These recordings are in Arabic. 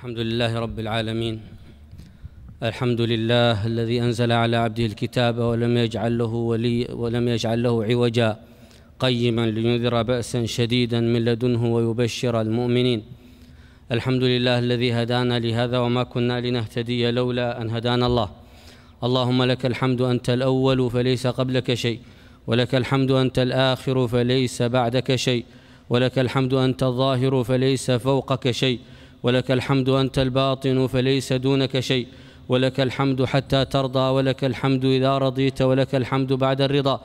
الحمد لله رب العالمين الحمد لله الذي أنزل على عبده الكتاب ولم يجعل له ولي ولم يجعل له عوجا قيما لينذر بأسا شديدا من لدنه ويبشر المؤمنين الحمد لله الذي هدانا لهذا وما كنا لنهتدي لولا أن هدانا الله اللهم لك الحمد أنت الأول فليس قبلك شيء ولك الحمد أنت الآخر فليس بعدك شيء ولك الحمد أنت الظاهر فليس فوقك شيء ولك الحمد أنت الباطن فليس دونك شيء ولك الحمد حتى ترضى ولك الحمد إذا رضيت ولك الحمد بعد الرضا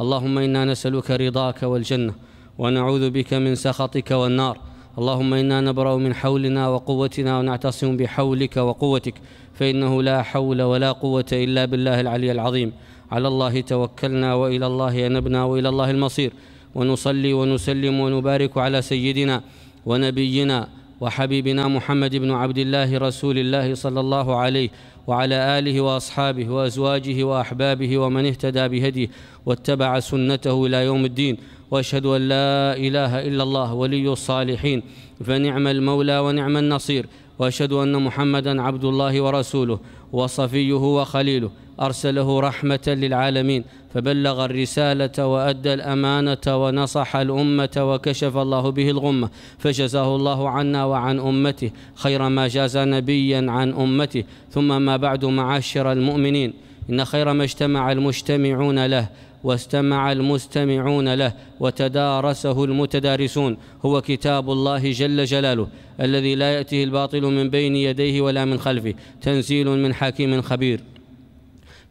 اللهم إنا نسألك رضاك والجنة ونعوذ بك من سخطك والنار اللهم إنا نبرأ من حولنا وقوتنا ونعتصم بحولك وقوتك فإنه لا حول ولا قوة إلا بالله العلي العظيم على الله توكلنا وإلى الله أنبنا وإلى الله المصير ونصلي ونسلم ونبارك على سيدنا ونبينا وحبيبنا محمد بن عبد الله رسول الله صلى الله عليه وعلى آله وأصحابه وأزواجه وأحبابه ومن اهتدى بهديه واتبع سنته إلى يوم الدين وأشهد أن لا إله إلا الله ولي الصالحين فنعم المولى ونعم النصير وأشهد أن محمدًا عبد الله ورسوله وصفيه وخليله أرسله رحمة للعالمين فبلغ الرسالة وأدى الأمانة ونصح الأمة وكشف الله به الغمة فجزاه الله عنا وعن أمته خير ما جاز نبيا عن أمته ثم ما بعد معاشر المؤمنين إن خير ما اجتمع المجتمعون له واستمع المستمعون له وتدارسه المتدارسون هو كتاب الله جل جلاله الذي لا يأتيه الباطل من بين يديه ولا من خلفه تنزيل من حكيم خبير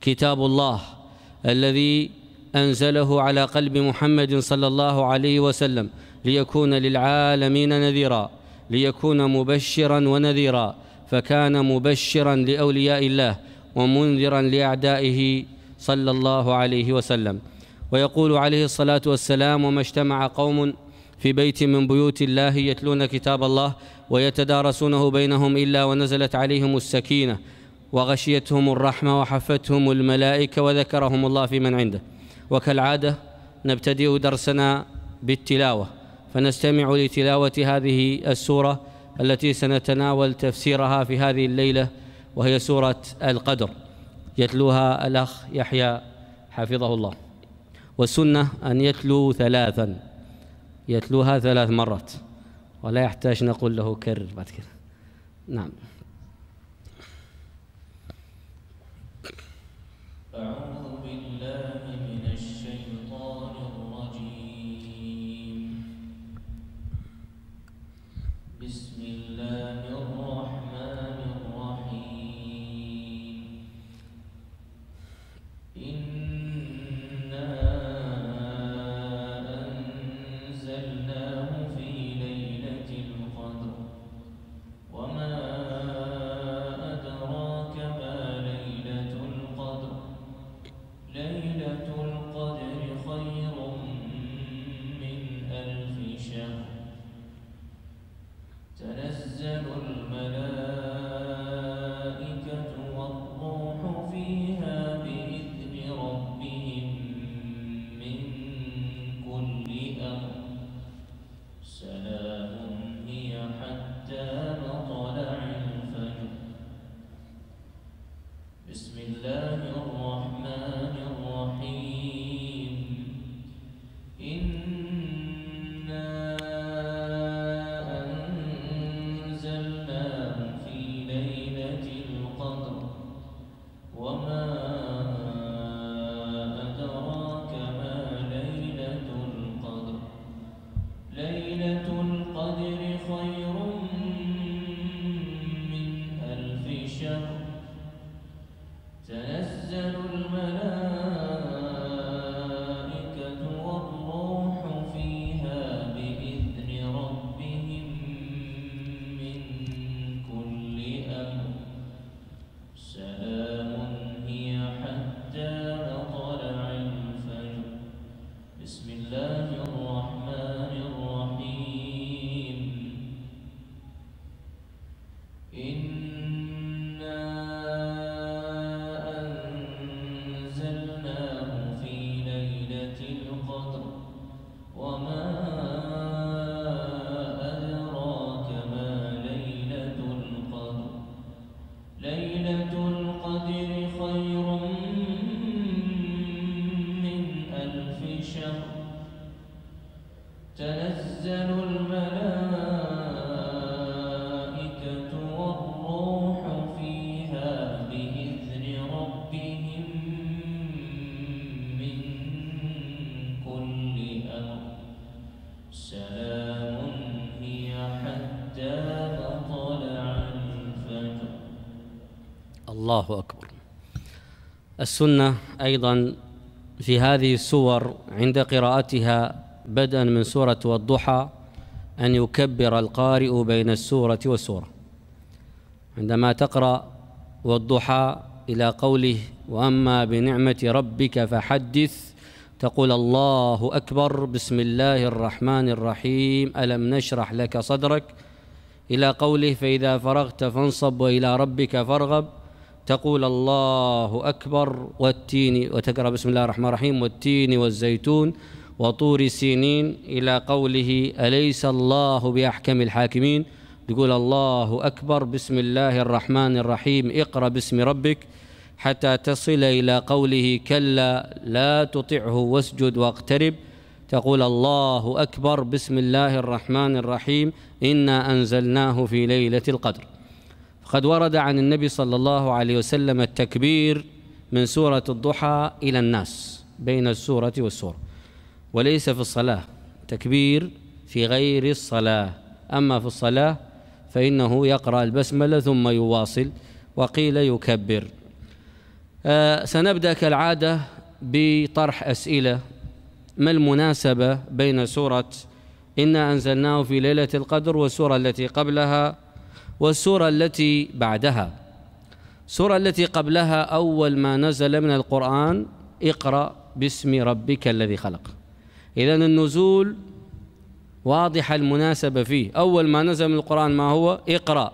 كتاب الله الذي أنزله على قلب محمد صلى الله عليه وسلم ليكون للعالمين نذيرا ليكون مبشرا ونذيرا فكان مبشرا لأولياء الله ومنذرا لأعدائه صلى الله عليه وسلم ويقول عليه الصلاة والسلام وما اجتمع قوم في بيت من بيوت الله يتلون كتاب الله ويتدارسونه بينهم إلا ونزلت عليهم السكينة وغشيتهم الرحمة وحفتهم الملائكة وذكرهم الله في من عنده وكالعادة نبتدئ درسنا بالتلاوة فنستمع لتلاوة هذه السورة التي سنتناول تفسيرها في هذه الليلة وهي سورة القدر يتلوها الأخ يحيى حفظه الله والسنة أن يتلو ثلاثا يتلوها ثلاث مرات ولا يحتاج نقول له كرر بعد كده نعم Um, الله أكبر السنة أيضا في هذه السور عند قراءتها بدءا من سورة والضحى أن يكبر القارئ بين السورة والسورة عندما تقرأ والضحى إلى قوله وأما بنعمة ربك فحدث تقول الله أكبر بسم الله الرحمن الرحيم ألم نشرح لك صدرك إلى قوله فإذا فرغت فانصب وإلى ربك فارغب تقول الله أكبر والتين وتقرأ بسم الله الرحمن الرحيم والتين والزيتون وطور سينين إلى قوله أليس الله بأحكم الحاكمين تقول الله أكبر بسم الله الرحمن الرحيم اقرأ باسم ربك حتى تصل إلى قوله كلا لا تطعه واسجد واقترب تقول الله أكبر بسم الله الرحمن الرحيم إنا أنزلناه في ليلة القدر قد ورد عن النبي صلى الله عليه وسلم التكبير من سورة الضحى إلى الناس بين السورة والسورة وليس في الصلاة تكبير في غير الصلاة أما في الصلاة فإنه يقرأ البسملة ثم يواصل وقيل يكبر آه سنبدأ كالعادة بطرح أسئلة ما المناسبة بين سورة إنا أنزلناه في ليلة القدر والسورة التي قبلها والسورة التي بعدها السورة التي قبلها أول ما نزل من القرآن اقرأ باسم ربك الذي خلق إذا النزول واضح المناسبة فيه أول ما نزل من القرآن ما هو اقرأ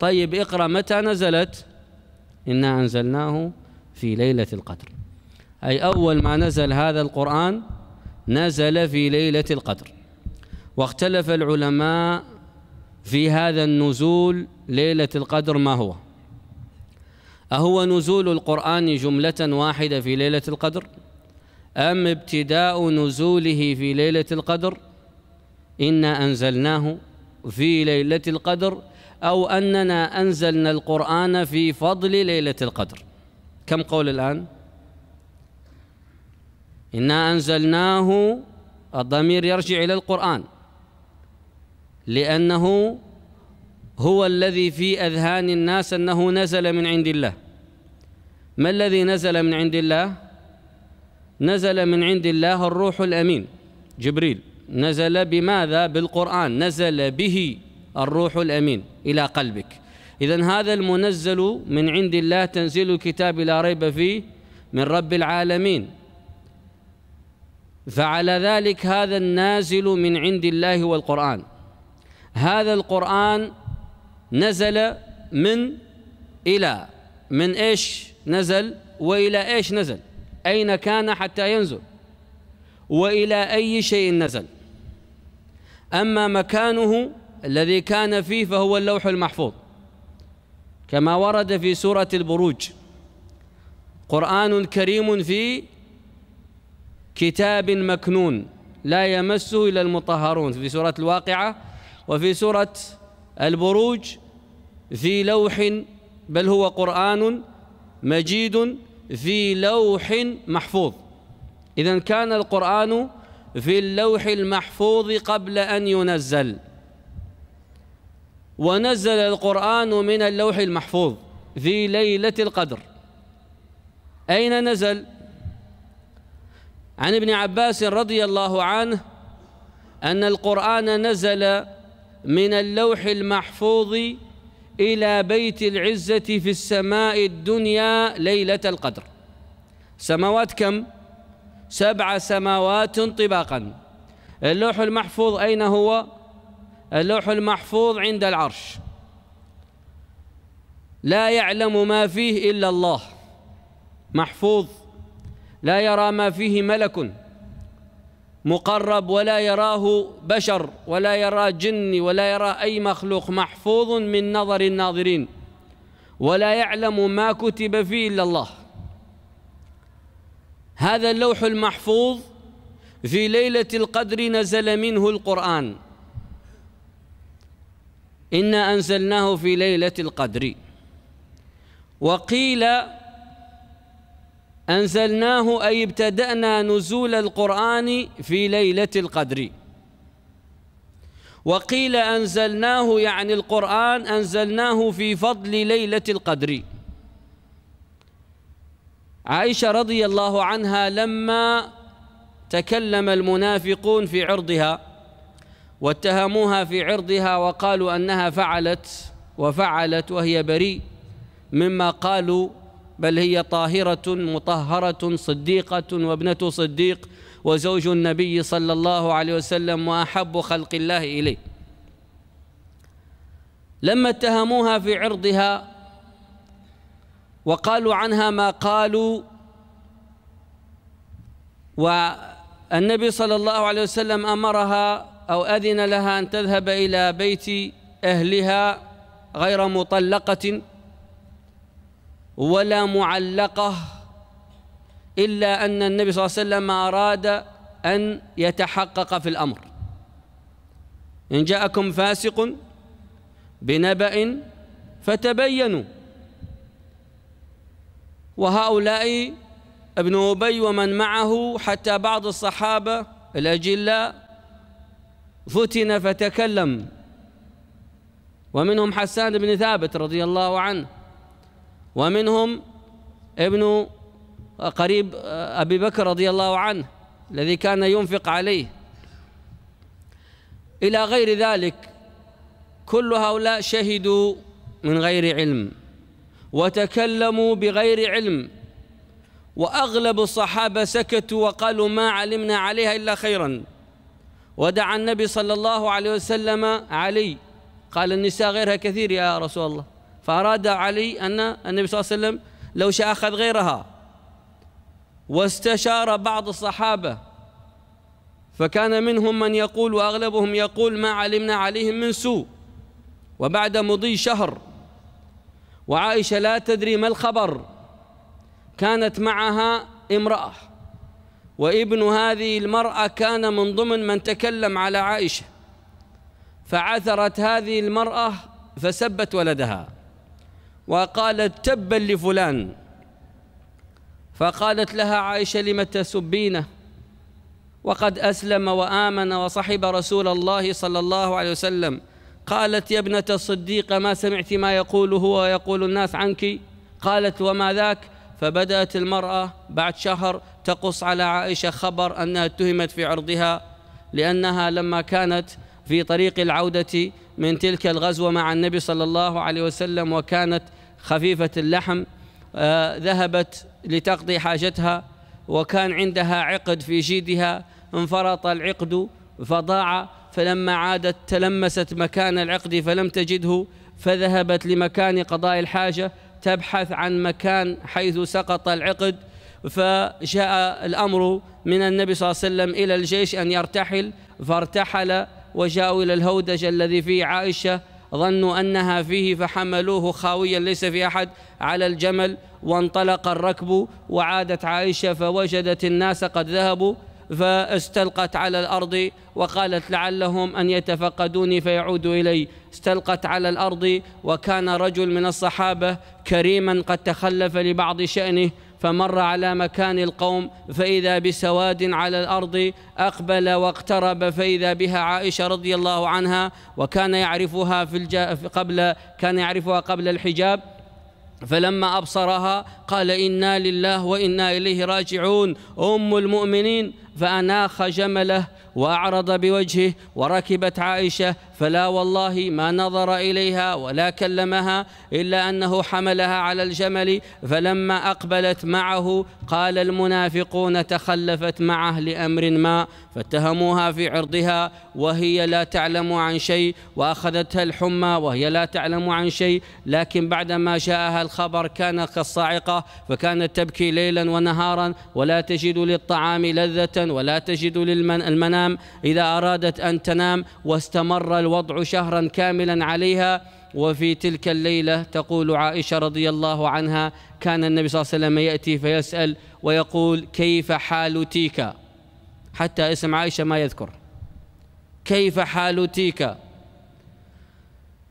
طيب اقرأ متى نزلت إنا أنزلناه في ليلة القدر أي أول ما نزل هذا القرآن نزل في ليلة القدر واختلف العلماء في هذا النزول ليلة القدر ما هو أهو نزول القرآن جملة واحدة في ليلة القدر أم ابتداء نزوله في ليلة القدر إنا أنزلناه في ليلة القدر أو أننا أنزلنا القرآن في فضل ليلة القدر كم قول الآن؟ إنا أنزلناه الضمير يرجع إلى القرآن لأنه هو الذي في أذهان الناس أنه نزل من عند الله ما الذي نزل من عند الله نزل من عند الله الروح الأمين جبريل نزل بماذا بالقرآن نزل به الروح الأمين إلى قلبك إذا هذا المنزل من عند الله تنزيل الكتاب لا ريب فيه من رب العالمين فعلى ذلك هذا النازل من عند الله والقرآن هذا القرآن نزل من إلى من إيش نزل وإلى إيش نزل أين كان حتى ينزل وإلى أي شيء نزل أما مكانه الذي كان فيه فهو اللوح المحفوظ كما ورد في سورة البروج قرآن كريم في كتاب مكنون لا يمسه إلا المطهرون في سورة الواقعة وفي سورة البروج في لوح بل هو قرآن مجيد في لوح محفوظ إذا كان القرآن في اللوح المحفوظ قبل أن ينزل ونزل القرآن من اللوح المحفوظ في ليلة القدر أين نزل؟ عن ابن عباس رضي الله عنه أن القرآن نزل من اللوح المحفوظ إلى بيت العزة في السماء الدنيا ليلة القدر سماوات كم؟ سبع سماوات طباقا اللوح المحفوظ أين هو؟ اللوح المحفوظ عند العرش لا يعلم ما فيه إلا الله محفوظ لا يرى ما فيه ملك مقرب ولا يراه بشر ولا يرى جني ولا يرى أي مخلوق محفوظ من نظر الناظرين ولا يعلم ما كتب فيه إلا الله هذا اللوح المحفوظ في ليلة القدر نزل منه القرآن إنا أنزلناه في ليلة القدر وقيل أنزلناه أي ابتدأنا نزول القرآن في ليلة القدر وقيل أنزلناه يعني القرآن أنزلناه في فضل ليلة القدر عائشة رضي الله عنها لما تكلم المنافقون في عرضها واتهموها في عرضها وقالوا أنها فعلت وفعلت وهي بريء مما قالوا بل هي طاهرة مطهرة صديقة وابنة صديق وزوج النبي صلى الله عليه وسلم وأحب خلق الله إليه لما اتهموها في عرضها وقالوا عنها ما قالوا والنبي صلى الله عليه وسلم أمرها أو أذن لها أن تذهب إلى بيت أهلها غير مطلقة ولا معلقة إلا أن النبي صلى الله عليه وسلم أراد أن يتحقق في الأمر إن جاءكم فاسق بنبأ فتبينوا وهؤلاء ابن أبي ومن معه حتى بعض الصحابة الأجلاء فتن فتكلم ومنهم حسان بن ثابت رضي الله عنه ومنهم ابن قريب أبي بكر رضي الله عنه الذي كان ينفق عليه إلى غير ذلك كل هؤلاء شهدوا من غير علم وتكلموا بغير علم وأغلب الصحابة سكتوا وقالوا ما علمنا عليها إلا خيرا ودعا النبي صلى الله عليه وسلم علي قال النساء غيرها كثير يا رسول الله فأراد علي أن النبي صلى الله عليه وسلم لو شاء أخذ غيرها واستشار بعض الصحابة فكان منهم من يقول وأغلبهم يقول ما علمنا عليهم من سوء وبعد مضي شهر وعائشة لا تدري ما الخبر كانت معها امرأة وابن هذه المرأة كان من ضمن من تكلم على عائشة فعثرت هذه المرأة فسبت ولدها وقالت تبا لفلان فقالت لها عائشة لم تسبينه وقد أسلم وآمن وصحب رسول الله صلى الله عليه وسلم قالت يا ابنة الصديق ما سمعت ما يقول هو ويقول الناس عنك قالت وما ذاك فبدأت المرأة بعد شهر تقص على عائشة خبر أنها اتهمت في عرضها لأنها لما كانت في طريق العودة من تلك الغزوة مع النبي صلى الله عليه وسلم وكانت خفيفة اللحم آه، ذهبت لتقضي حاجتها وكان عندها عقد في جيدها انفرط العقد فضاع فلما عادت تلمست مكان العقد فلم تجده فذهبت لمكان قضاء الحاجة تبحث عن مكان حيث سقط العقد فجاء الأمر من النبي صلى الله عليه وسلم إلى الجيش أن يرتحل فارتحل وجاءوا إلى الهودج الذي فيه عائشة ظنوا أنها فيه فحملوه خاويا ليس في أحد على الجمل وانطلق الركب وعادت عائشة فوجدت الناس قد ذهبوا فاستلقت على الأرض وقالت لعلهم أن يتفقدوني فيعودوا إلي استلقت على الأرض وكان رجل من الصحابة كريما قد تخلف لبعض شأنه فمر على مكان القوم فإذا بسواد على الأرض أقبل واقترب فإذا بها عائشة رضي الله عنها وكان يعرفها في الج... قبل كان يعرفها قبل الحجاب فلما أبصرها قال إنا لله وإنا إليه راجعون أم المؤمنين فأناخ جمله وأعرض بوجهه وركبت عائشة فلا والله ما نظر إليها ولا كلمها إلا أنه حملها على الجمل فلما أقبلت معه قال المنافقون تخلفت معه لأمر ما فاتهموها في عرضها وهي لا تعلم عن شيء وأخذتها الحمى وهي لا تعلم عن شيء لكن بعدما جاءها الخبر كان كالصاعقة فكانت تبكي ليلا ونهارا ولا تجد للطعام لذة ولا تجد للمنام إذا أرادت أن تنام واستمر الوضع شهرا كاملا عليها وفي تلك الليلة تقول عائشة رضي الله عنها كان النبي صلى الله عليه وسلم يأتي فيسأل ويقول كيف حال تيكا حتى اسم عائشة ما يذكر كيف حال تيكا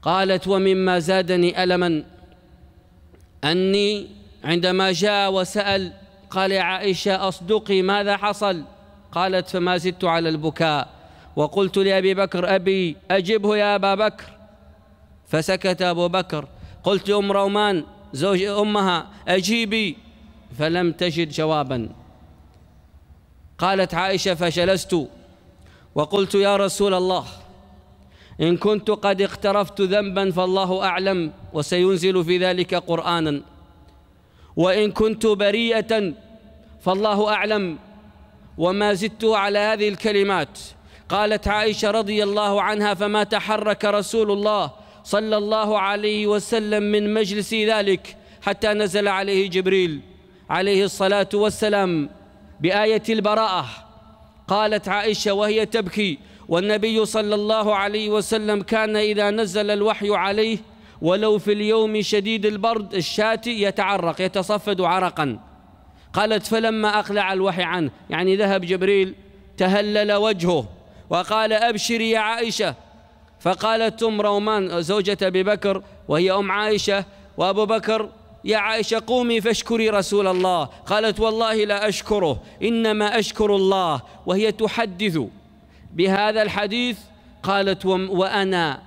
قالت ومما زادني ألما أني عندما جاء وسأل قال يا عائشة أصدقي ماذا حصل؟ قالت فما زدت على البكاء وقلت لأبي بكر أبي أجبه يا أبا بكر فسكت أبو بكر قلت أم رومان زوج أمها أجيبي فلم تجد جوابا قالت عائشة فجلست وقلت يا رسول الله إن كنت قد اقترفت ذنبا فالله أعلم وسينزل في ذلك قرآنا وإن كنت بريئة فالله أعلم وما زدت على هذه الكلمات قالت عائشة رضي الله عنها فما تحرك رسول الله صلى الله عليه وسلم من مجلس ذلك حتى نزل عليه جبريل عليه الصلاة والسلام بآية البراءة قالت عائشة وهي تبكي والنبي صلى الله عليه وسلم كان إذا نزل الوحي عليه ولو في اليوم شديد البرد الشاتي يتعرق يتصفد عرقاً قالت فلما أقلع الوحي عنه يعني ذهب جبريل تهلل وجهه وقال أبشري يا عائشة فقالت أم رومان زوجة أبي بكر وهي أم عائشة وأبو بكر يا عائشة قومي فاشكري رسول الله قالت والله لا أشكره إنما أشكر الله وهي تحدث بهذا الحديث قالت وأنا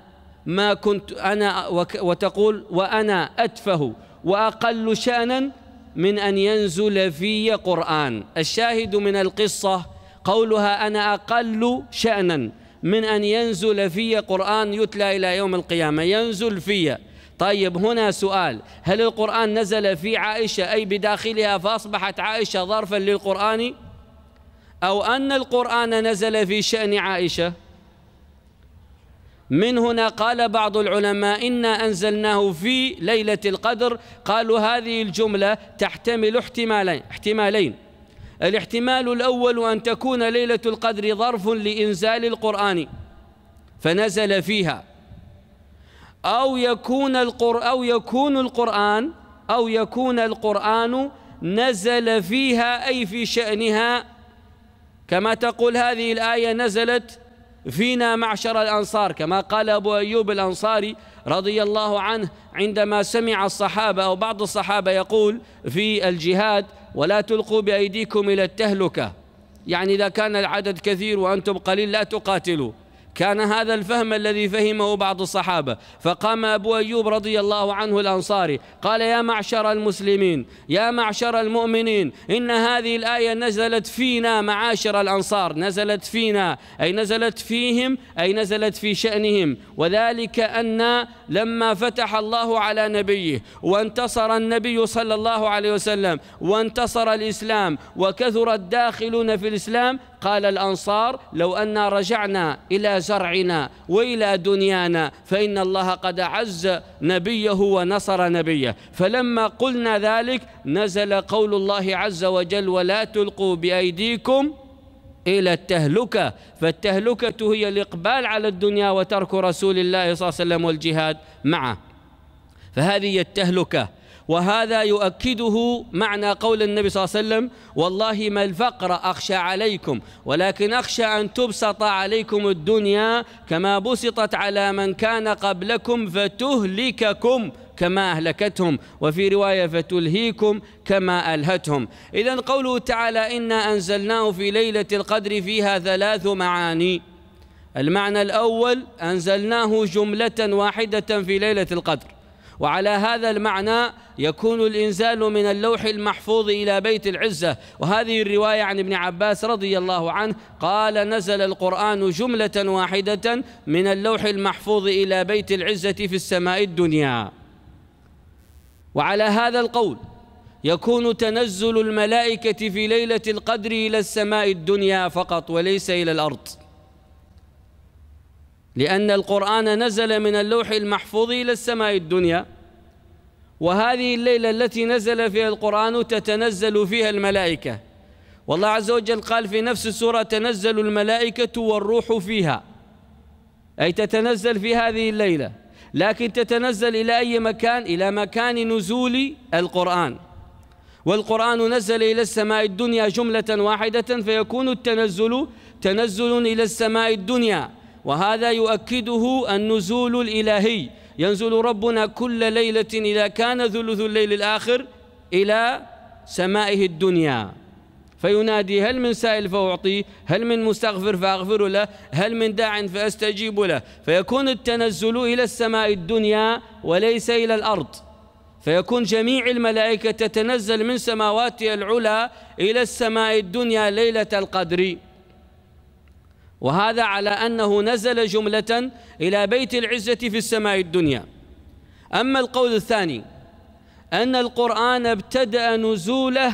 ما كنت أنا وتقول وأنا أتفه وأقل شأنا من أن ينزل في قرآن الشاهد من القصة قولها أنا أقل شأنا من أن ينزل في قرآن يتلى إلى يوم القيامة ينزل في طيب هنا سؤال هل القرآن نزل في عائشة أي بداخلها فأصبحت عائشة ظرفا للقرآن أو أن القرآن نزل في شأن عائشة من هنا قال بعض العلماء إنا أنزلناه في ليلة القدر قالوا هذه الجملة تحتمل احتمالين احتمالين الاحتمال الأول أن تكون ليلة القدر ظرف لإنزال القرآن فنزل فيها أو يكون القر أو يكون القرآن أو يكون القرآن نزل فيها أي في شأنها كما تقول هذه الآية نزلت فينا معشر الأنصار كما قال أبو أيوب الأنصاري رضي الله عنه عندما سمع الصحابة أو بعض الصحابة يقول في الجهاد ولا تلقوا بأيديكم إلى التهلكة يعني إذا كان العدد كثير وأنتم قليل لا تقاتلوا كان هذا الفهم الذي فهمه بعض الصحابة فقام أبو أيوب رضي الله عنه الأنصاري قال يا معشر المسلمين يا معشر المؤمنين إن هذه الآية نزلت فينا معاشر الأنصار نزلت فينا أي نزلت فيهم أي نزلت في شأنهم وذلك أن لما فتح الله على نبيه وانتصر النبي صلى الله عليه وسلم وانتصر الإسلام وكثر الداخلون في الإسلام قال الأنصار لو أن رجعنا إلى زرعنا وإلى دنيانا فإن الله قد عز نبيه ونصر نبيه فلما قلنا ذلك نزل قول الله عز وجل ولا تلقوا بأيديكم إلى التهلكة فالتهلكة هي الإقبال على الدنيا وترك رسول الله صلى الله عليه وسلم والجهاد معه فهذه التهلكة وهذا يؤكده معنى قول النبي صلى الله عليه وسلم والله ما الفقر أخشى عليكم ولكن أخشى أن تبسط عليكم الدنيا كما بسطت على من كان قبلكم فتهلككم كما أهلكتهم وفي رواية فتلهيكم كما ألهتهم إذا قوله تعالى إنا أنزلناه في ليلة القدر فيها ثلاث معاني المعنى الأول أنزلناه جملة واحدة في ليلة القدر وعلى هذا المعنى يكون الإنزال من اللوح المحفوظ إلى بيت العزة وهذه الرواية عن ابن عباس رضي الله عنه قال نزل القرآن جملة واحدة من اللوح المحفوظ إلى بيت العزة في السماء الدنيا وعلى هذا القول يكون تنزل الملائكة في ليلة القدر إلى السماء الدنيا فقط وليس إلى الأرض لأن القرآن نزل من اللوح المحفوظ إلى السماء الدنيا وهذه الليلة التي نزل فيها القرآن تتنزل فيها الملائكة والله عز وجل قال في نفس السورة تنزل الملائكة والروح فيها أي تتنزل في هذه الليلة لكن تتنزل إلى أي مكان؟ إلى مكان نزول القرآن والقرآن نزل إلى السماء الدنيا جملة واحدة فيكون التنزل تنزل إلى السماء الدنيا وهذا يؤكده النزول الإلهي ينزل ربنا كل ليلة إذا كان ثلث الليل الآخر إلى سمائه الدنيا فينادي هل من سائل فأعطيه هل من مستغفر فأغفر له هل من داع فأستجيب له فيكون التنزل إلى السماء الدنيا وليس إلى الأرض فيكون جميع الملائكة تتنزل من سماواتها العلى إلى السماء الدنيا ليلة القدر وهذا على أنه نزل جملة إلى بيت العزة في السماء الدنيا أما القول الثاني أن القرآن ابتدأ نزوله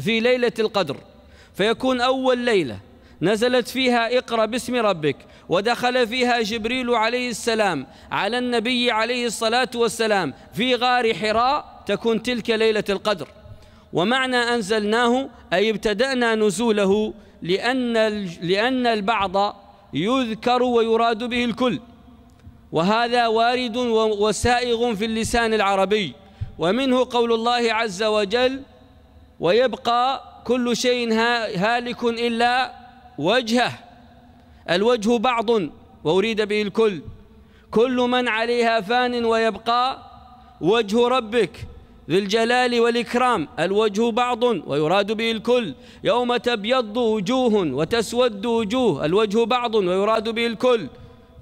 في ليلة القدر فيكون أول ليلة نزلت فيها اقرأ باسم ربك ودخل فيها جبريل عليه السلام على النبي عليه الصلاة والسلام في غار حراء تكون تلك ليلة القدر ومعنى أنزلناه أي ابتدأنا نزوله لأن, لأن البعض يذكر ويراد به الكل وهذا وارد وسائغ في اللسان العربي ومنه قول الله عز وجل ويبقى كل شيء هالك إلا وجهه الوجه بعض وأريد به الكل كل من عليها فان ويبقى وجه ربك ذي الجلال والإكرام الوجه بعض ويراد به الكل يوم تبيض وجوه وتسود وجوه الوجه بعض ويراد به الكل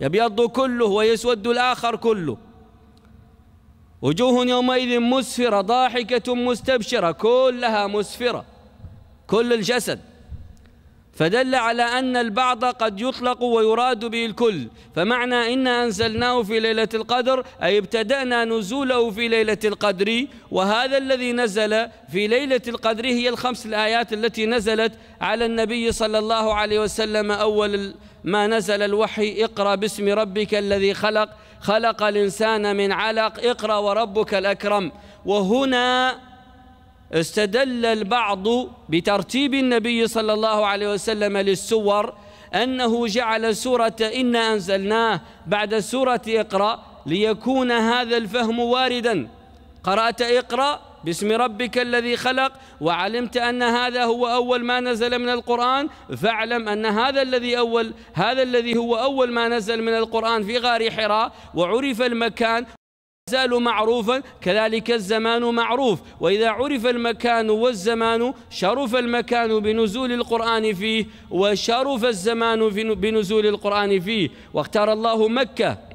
يبيض كله ويسود الآخر كله وجوه يومئذ مسفرة ضاحكة مستبشرة كلها مسفرة كل الجسد فدل على أن البعض قد يطلق ويراد به الكل فمعنى إنا أنزلناه في ليلة القدر أي ابتدأنا نزوله في ليلة القدر وهذا الذي نزل في ليلة القدر هي الخمس الآيات التي نزلت على النبي صلى الله عليه وسلم أول ما نزل الوحي اقرأ باسم ربك الذي خلق خلق الإنسان من علق اقرأ وربك الأكرم وهنا استدل البعض بترتيب النبي صلى الله عليه وسلم للسور أنه جعل سورة إنا أنزلناه بعد سورة اقرأ ليكون هذا الفهم واردا قرأت اقرأ باسم ربك الذي خلق وعلمت أن هذا هو أول ما نزل من القرآن فاعلم أن هذا الذي أول هذا الذي هو أول ما نزل من القرآن في غار حراء وعرف المكان زال معروفا كذلك الزمان معروف وإذا عرف المكان والزمان شرف المكان بنزول القرآن فيه وشرف الزمان بنزول القرآن فيه واختار الله مكة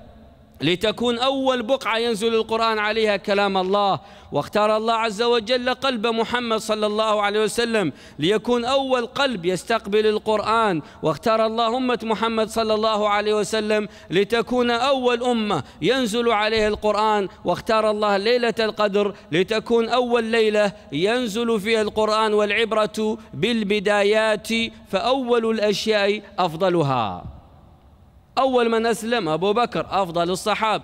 لتكون أول بقعة ينزل القرآن عليها كلام الله واختار الله عز وجل قلب محمد صلى الله عليه وسلم ليكون أول قلب يستقبل القرآن واختار الله أمة محمد صلى الله عليه وسلم لتكون أول أمة ينزل عليها القرآن واختار الله ليلة القدر لتكون أول ليلة ينزل فيها القرآن والعبرة بالبدايات فأول الأشياء أفضلها أول من أسلم أبو بكر أفضل الصحابة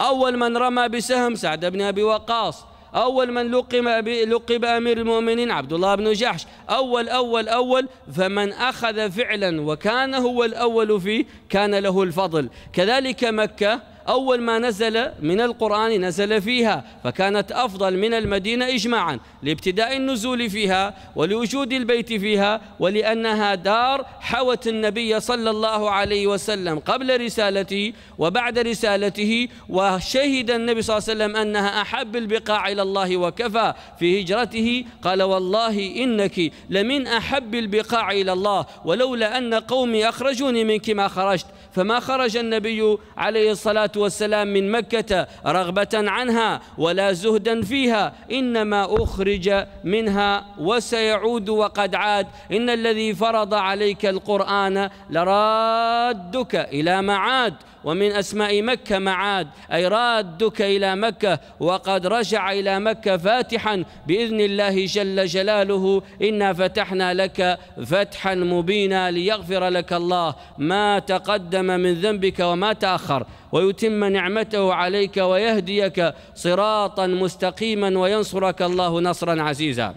أول من رمى بسهم سعد بن أبي وقاص أول من لقب لقب أمير المؤمنين عبد الله بن جحش أول أول أول فمن أخذ فعلا وكان هو الأول فيه كان له الفضل كذلك مكة أول ما نزل من القرآن نزل فيها فكانت أفضل من المدينة إجماعا لابتداء النزول فيها ولوجود البيت فيها ولأنها دار حوت النبي صلى الله عليه وسلم قبل رسالته وبعد رسالته وشهد النبي صلى الله عليه وسلم أنها أحب البقاع إلى الله وكفى في هجرته قال والله إنك لمن أحب البقاع إلى الله ولولا أن قومي أخرجوني منك ما خرجت فما خرج النبي عليه الصلاة والسلام من مكة رغبة عنها ولا زهدا فيها إنما أخرج منها وسيعود وقد عاد إن الذي فرض عليك القرآن لرادك إلى معاد ومن أسماء مكة معاد أي رادك إلى مكة وقد رجع إلى مكة فاتحا بإذن الله جل جلاله إنا فتحنا لك فتحا مبينا ليغفر لك الله ما تقدم من ذنبك وما تأخر ويتم نعمته عليك ويهديك صراطا مستقيما وينصرك الله نصرا عزيزا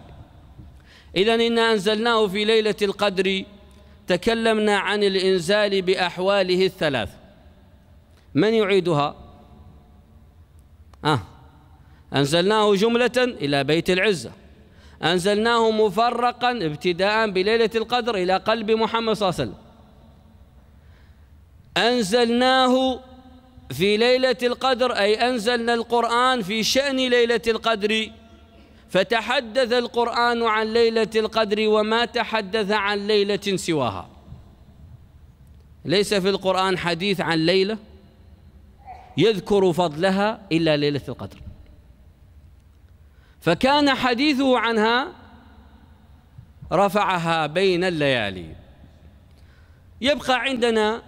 إذا إنا أنزلناه في ليلة القدر تكلمنا عن الإنزال بأحواله الثلاث من يعيدها آه أنزلناه جملة إلى بيت العزة أنزلناه مفرقا ابتداء بليلة القدر إلى قلب محمد صلى الله عليه وسلم أنزلناه في ليلة القدر أي أنزلنا القرآن في شأن ليلة القدر فتحدث القرآن عن ليلة القدر وما تحدث عن ليلة سواها ليس في القرآن حديث عن ليلة يذكر فضلها إلا ليلة القدر فكان حديثه عنها رفعها بين الليالي يبقى عندنا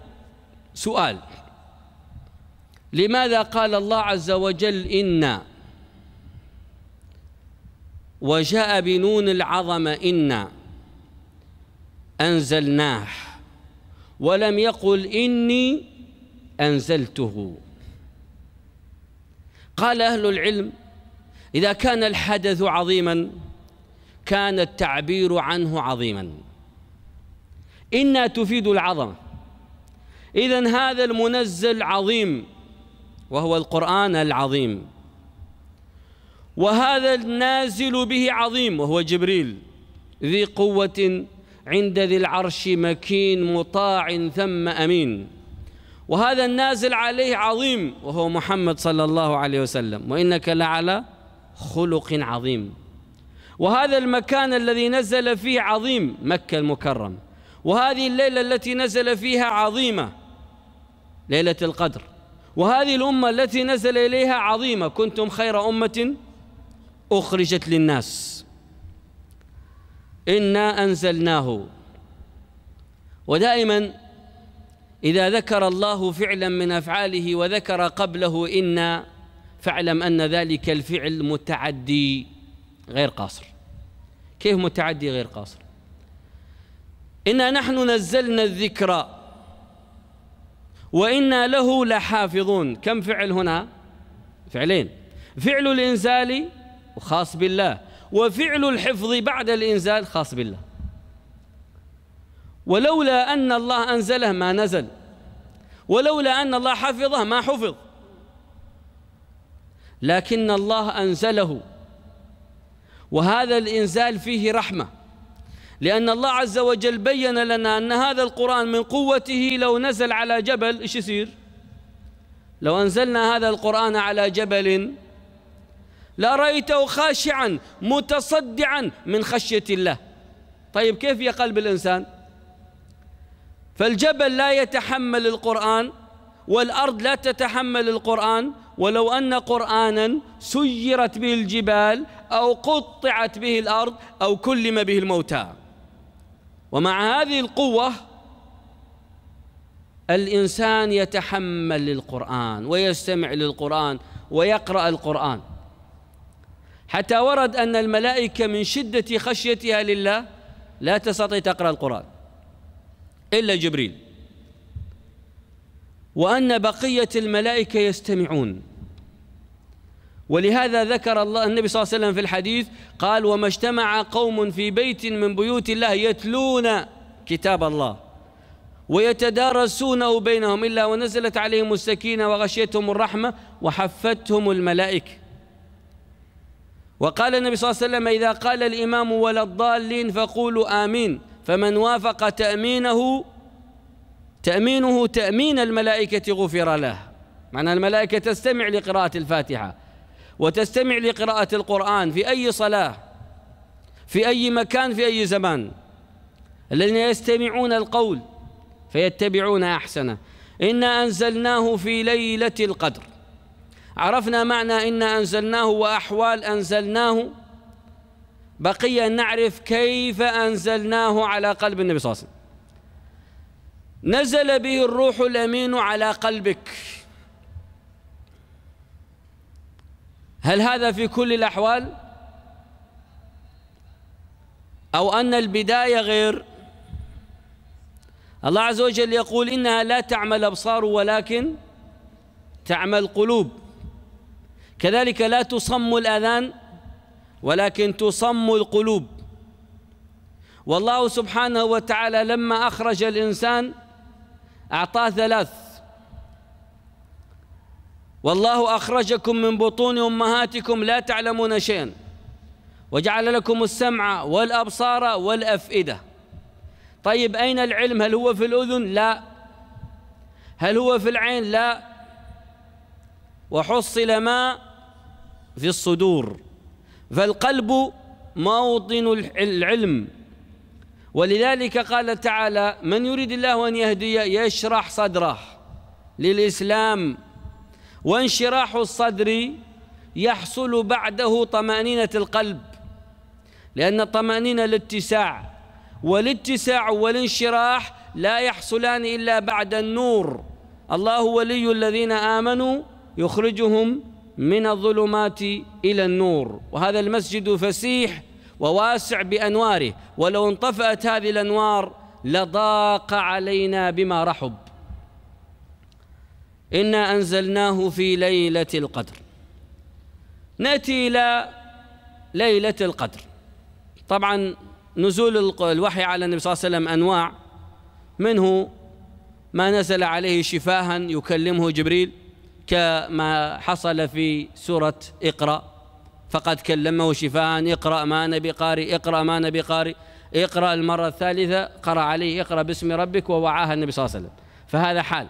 سؤال لماذا قال الله عز وجل إنا وجاء بنون العظم إنا أنزلناه ولم يقل إني أنزلته قال أهل العلم إذا كان الحدث عظيما كان التعبير عنه عظيما إنا تفيد العظمة إذا هذا المنزل عظيم وهو القرآن العظيم وهذا النازل به عظيم وهو جبريل ذي قوة عند ذي العرش مكين مطاع ثم أمين وهذا النازل عليه عظيم وهو محمد صلى الله عليه وسلم وإنك لعلى خلق عظيم وهذا المكان الذي نزل فيه عظيم مكة المكرم وهذه الليلة التي نزل فيها عظيمة ليلة القدر وهذه الأمة التي نزل إليها عظيمة كنتم خير أمة أخرجت للناس إنا أنزلناه ودائما إذا ذكر الله فعلا من أفعاله وذكر قبله إن فاعلم أن ذلك الفعل متعدي غير قاصر كيف متعدي غير قاصر إنا نحن نزلنا الذكر وإنا له لحافظون كم فعل هنا فعلين فعل الإنزال خاص بالله وفعل الحفظ بعد الإنزال خاص بالله ولولا أن الله أنزله ما نزل ولولا أن الله حفظه ما حفظ لكن الله أنزله وهذا الإنزال فيه رحمة لأن الله عز وجل بين لنا أن هذا القرآن من قوته لو نزل على جبل إيش يصير؟ لو أنزلنا هذا القرآن على جبل لرأيته خاشعا متصدعا من خشية الله طيب كيف يقلب الإنسان؟ فالجبل لا يتحمل القرآن والأرض لا تتحمل القرآن ولو أن قرآنا سيرت به الجبال أو قطعت به الأرض أو كلم به الموتى ومع هذه القوة الإنسان يتحمل للقرآن ويستمع للقرآن ويقرأ القرآن حتى ورد أن الملائكة من شدة خشيتها لله لا تستطيع تقرأ القرآن إلا جبريل وأن بقية الملائكة يستمعون ولهذا ذكر الله النبي صلى الله عليه وسلم في الحديث قال وما اجتمع قوم في بيت من بيوت الله يتلون كتاب الله ويتدارسونه بينهم إلا ونزلت عليهم السكينة وغشيتهم الرحمة وحفتهم الملائكة وقال النبي صلى الله عليه وسلم إذا قال الإمام ولا الضالين فقولوا آمين فمن وافق تأمينه تأمينه تأمين الملائكة غفر له معنى الملائكة تستمع لقراءة الفاتحة وتستمع لقراءة القرآن في أي صلاة في أي مكان في أي زمان الذين يستمعون القول فيتبعون أحسنه إنا أنزلناه في ليلة القدر عرفنا معنى إنا أنزلناه وأحوال أنزلناه بقي أن نعرف كيف أنزلناه على قلب النبي صلى الله عليه وسلم نزل به الروح الأمين على قلبك هل هذا في كل الأحوال؟ أو أن البداية غير الله عز وجل يقول إنها لا تعمى الأبصار ولكن تعمى القلوب كذلك لا تصم الأذان ولكن تصم القلوب والله سبحانه وتعالى لما أخرج الإنسان أعطاه ثلاث والله أخرجكم من بطون أمهاتكم لا تعلمون شيئا وجعل لكم السمع والأبصار والأفئدة طيب أين العلم هل هو في الأذن لا هل هو في العين لا وحصل ما في الصدور فالقلب موطن العلم ولذلك قال تعالى من يريد الله أن يهدي يشرح صدره للإسلام وانشراح الصدر يحصل بعده طمأنينة القلب لأن الطمأنينة الاتساع والاتساع والانشراح لا يحصلان إلا بعد النور الله ولي الذين آمنوا يخرجهم من الظلمات إلى النور وهذا المسجد فسيح وواسع بأنواره ولو انطفأت هذه الأنوار لضاق علينا بما رحب إنا أنزلناه في ليلة القدر نأتي إلى ليلة القدر طبعا نزول الوحي على النبي صلى الله عليه وسلم أنواع منه ما نزل عليه شفاها يكلمه جبريل كما حصل في سورة اقرأ فقد كلمه شفاء اقرأ ما أنا بقارئ اقرأ ما أنا بقارئ اقرأ المرة الثالثة قرأ عليه اقرأ باسم ربك ووعاها النبي صلى الله عليه وسلم فهذا حال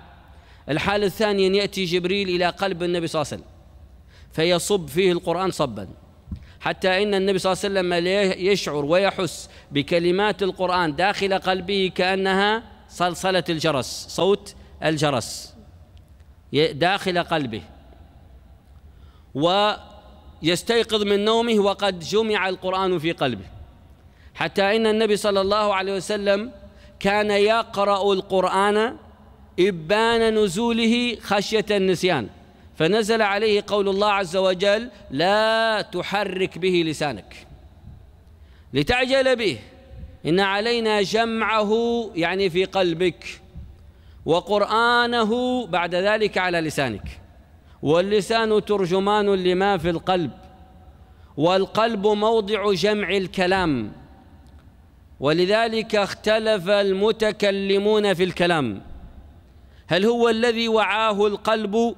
الحال الثاني أن يأتي جبريل إلى قلب النبي صلى الله عليه وسلم فيصب فيه القرآن صبا حتى إن النبي صلى الله عليه وسلم يشعر ويحس بكلمات القرآن داخل قلبه كأنها صلصلة الجرس صوت الجرس داخل قلبه ويستيقظ من نومه وقد جمع القرآن في قلبه حتى إن النبي صلى الله عليه وسلم كان يقرأ القرآن إبان نزوله خشية النسيان فنزل عليه قول الله عز وجل لا تحرك به لسانك لتعجل به إن علينا جمعه يعني في قلبك وقرآنه بعد ذلك على لسانك واللسان ترجمان لما في القلب والقلب موضع جمع الكلام ولذلك اختلف المتكلمون في الكلام هل هو الذي وعاه القلب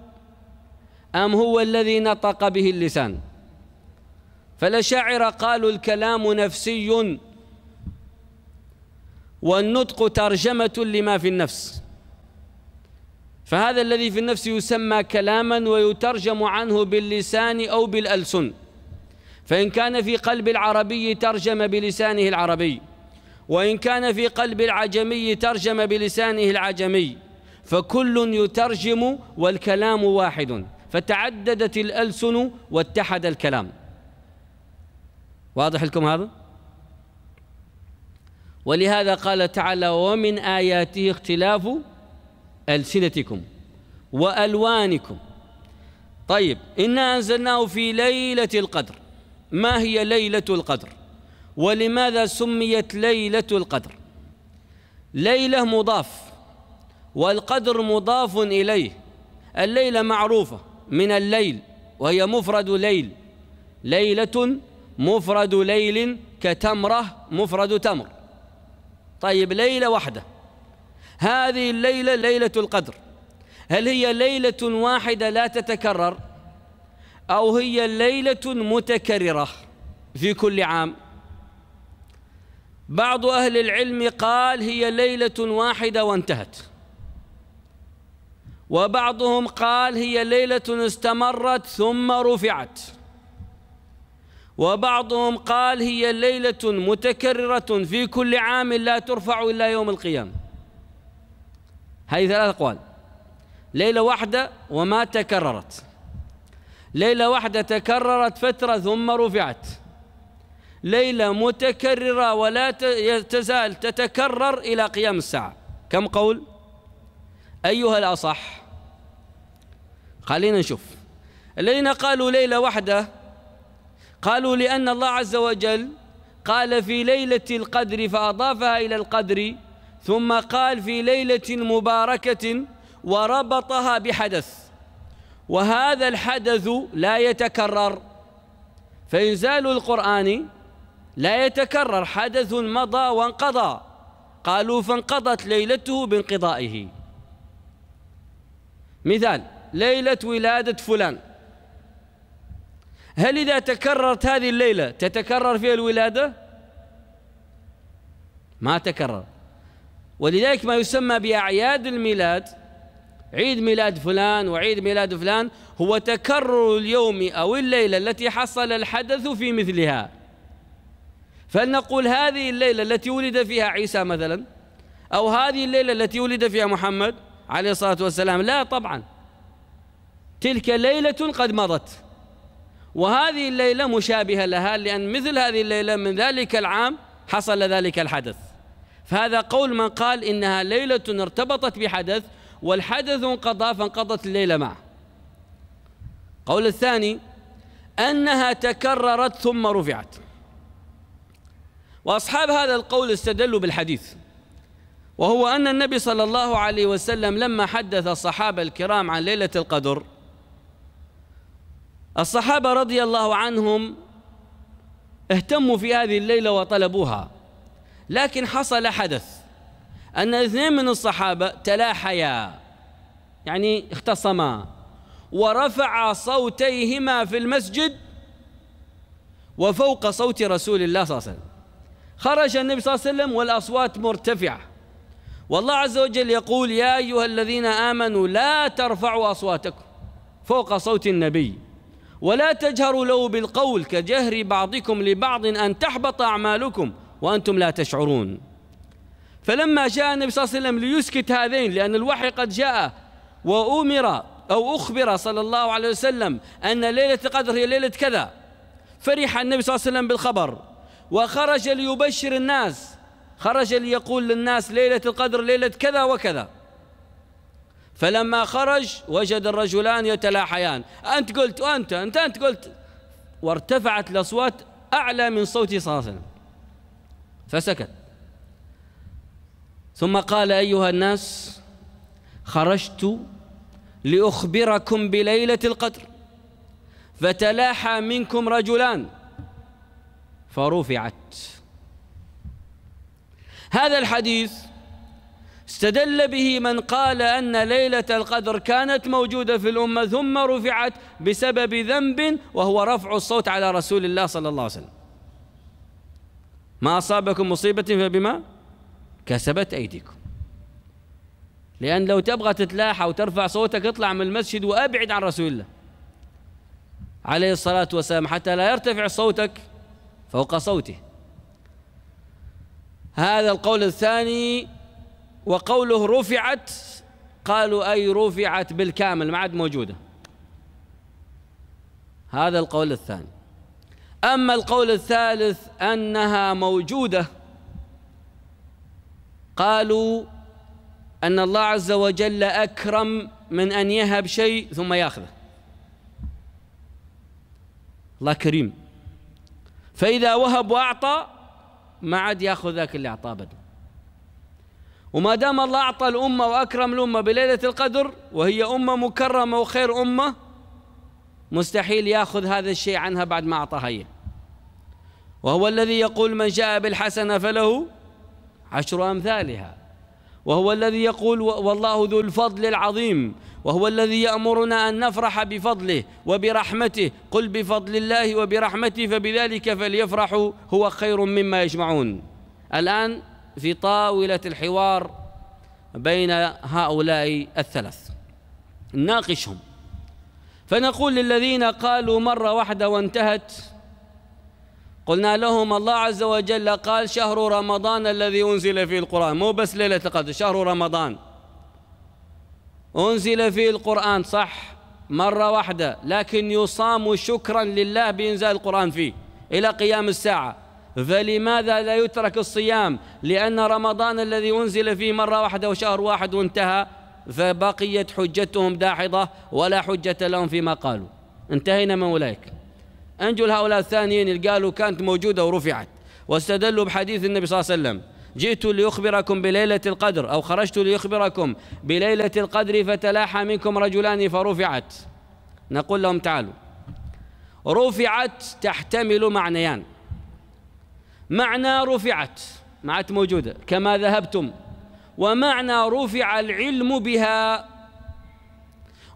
أم هو الذي نطق به اللسان فالأشاعرة قالوا الكلام نفسي والنطق ترجمة لما في النفس فهذا الذي في النفس يسمى كلاما ويترجم عنه باللسان أو بالألسن فإن كان في قلب العربي ترجم بلسانه العربي وإن كان في قلب العجمي ترجم بلسانه العجمي فكل يترجم والكلام واحد فتعددت الألسن واتحد الكلام واضح لكم هذا؟ ولهذا قال تعالى ومن آياته اختلاف ألسنتكم وألوانكم طيب إنا أنزلناه في ليلة القدر ما هي ليلة القدر ولماذا سميت ليلة القدر ليلة مضاف والقدر مضاف إليه الليلة معروفة من الليل وهي مفرد ليل ليلة مفرد ليل كتمرة مفرد تمر طيب ليلة واحدة هذه الليلة ليلة القدر هل هي ليلة واحدة لا تتكرر أو هي ليلة متكررة في كل عام بعض أهل العلم قال هي ليلة واحدة وانتهت وبعضهم قال هي ليلة استمرت ثم رفعت وبعضهم قال هي ليلة متكررة في كل عام لا ترفع إلا يوم القيامة هذه ثلاث أقوال ليلة واحدة وما تكررت ليلة واحدة تكررت فترة ثم رفعت ليلة متكررة ولا تزال تتكرر إلى قيام الساعة كم قول أيها الأصح خلينا نشوف الذين قالوا ليلة واحدة قالوا لأن الله عز وجل قال في ليلة القدر فأضافها إلى القدر ثم قال في ليلة مباركة وربطها بحدث وهذا الحدث لا يتكرر فإنزال القرآن لا يتكرر حدث مضى وانقضى قالوا فانقضت ليلته بانقضائه مثال ليلة ولادة فلان هل إذا تكررت هذه الليلة تتكرر فيها الولادة؟ ما تكرر ولذلك ما يسمى بأعياد الميلاد عيد ميلاد فلان وعيد ميلاد فلان هو تكرر اليوم أو الليلة التي حصل الحدث في مثلها فلنقول هذه الليلة التي ولد فيها عيسى مثلا أو هذه الليلة التي ولد فيها محمد عليه الصلاة والسلام لا طبعا تلك ليلة قد مضت وهذه الليلة مشابهة لها لأن مثل هذه الليلة من ذلك العام حصل ذلك الحدث فهذا قول من قال إنها ليلة ارتبطت بحدث والحدث انقضى فانقضت الليلة معه قول الثاني أنها تكررت ثم رفعت وأصحاب هذا القول استدلوا بالحديث وهو أن النبي صلى الله عليه وسلم لما حدث الصحابة الكرام عن ليلة القدر الصحابة رضي الله عنهم اهتموا في هذه الليلة وطلبوها لكن حصل حدث أن اثنين من الصحابة تلاحيا يعني اختصما ورفعا صوتيهما في المسجد وفوق صوت رسول الله صلى الله عليه وسلم خرج النبي صلى الله عليه وسلم والأصوات مرتفعة والله عز وجل يقول يا أيها الذين آمنوا لا ترفعوا أصواتكم فوق صوت النبي ولا تجهروا له بالقول كجهر بعضكم لبعض أن تحبط أعمالكم وأنتم لا تشعرون فلما جاء النبي صلى الله عليه وسلم ليسكت هذين لأن الوحي قد جاء وأمر أو أخبر صلى الله عليه وسلم أن ليلة القدر هي ليلة كذا فرح النبي صلى الله عليه وسلم بالخبر وخرج ليبشر الناس خرج ليقول للناس ليلة القدر ليلة كذا وكذا فلما خرج وجد الرجلان يتلاحيان أنت قلت وأنت أنت أنت قلت وارتفعت الأصوات أعلى من صوت صلى الله عليه وسلم فسكت ثم قال أيها الناس خرجت لأخبركم بليلة القدر فتلاحى منكم رجلان فرفعت هذا الحديث استدل به من قال أن ليلة القدر كانت موجودة في الأمة ثم رفعت بسبب ذنب وهو رفع الصوت على رسول الله صلى الله عليه وسلم ما أصابكم مصيبة فبما كسبت أيديكم لأن لو تبغى تتلاحى وترفع صوتك اطلع من المسجد وأبعد عن رسول الله عليه الصلاة والسلام حتى لا يرتفع صوتك فوق صوته هذا القول الثاني وقوله رفعت قالوا أي رفعت بالكامل ما عاد موجودة هذا القول الثاني أما القول الثالث أنها موجودة قالوا أن الله عز وجل أكرم من أن يهب شيء ثم يأخذه الله كريم فإذا وهب وأعطى ما عاد يأخذ ذاك اللي أعطاه أبدا وما دام الله أعطى الأمة وأكرم الأمة بليلة القدر وهي أمة مكرمة وخير أمة مستحيل ياخذ هذا الشيء عنها بعد ما اعطاها اياه وهو الذي يقول من جاء بالحسنة فله عشر أمثالها وهو الذي يقول والله ذو الفضل العظيم وهو الذي يأمرنا أن نفرح بفضله وبرحمته قل بفضل الله وبرحمته فبذلك فليفرحوا هو خير مما يجمعون الآن في طاولة الحوار بين هؤلاء الثلاث ناقشهم فنقول للذين قالوا مرة واحدة وانتهت قلنا لهم الله عز وجل قال شهر رمضان الذي أنزل فيه القرآن مو بس ليلة القدر شهر رمضان أنزل فيه القرآن صح مرة واحدة لكن يصام شكرا لله بإنزال القرآن فيه إلى قيام الساعة فلماذا لا يترك الصيام لأن رمضان الذي أنزل فيه مرة واحدة وشهر واحد وانتهى فبقيت حجتهم داحضة ولا حجة لهم فيما قالوا انتهينا من أولئك أنجوا هؤلاء الثانيين اللي قالوا كانت موجودة ورفعت واستدلوا بحديث النبي صلى الله عليه وسلم جئت لأخبركم بليلة القدر أو خرجت لأخبركم بليلة القدر فتلاحى منكم رجلان فرفعت نقول لهم تعالوا رفعت تحتمل معنيان معنى رفعت معت موجودة كما ذهبتم ومعنى رفع العلم بها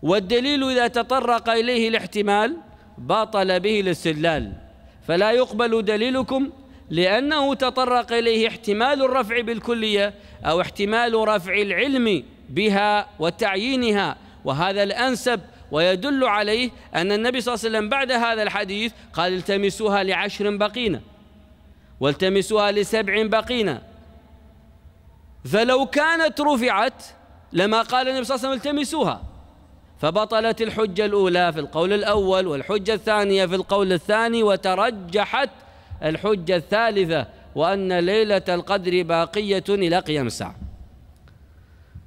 والدليل إذا تطرق إليه الاحتمال باطل به الاستدلال فلا يقبل دليلكم لأنه تطرق إليه احتمال الرفع بالكلية أو احتمال رفع العلم بها وتعيينها وهذا الأنسب ويدل عليه أن النبي صلى الله عليه وسلم بعد هذا الحديث قال التمسوها لعشر بقينا والتمسوها لسبع بقينا فلو كانت رفعت لما قال النبي صلى الله عليه وسلم التمسوها فبطلت الحجة الأولى في القول الأول والحجة الثانية في القول الثاني وترجحت الحجة الثالثة وأن ليلة القدر باقية إلى قيام الساعة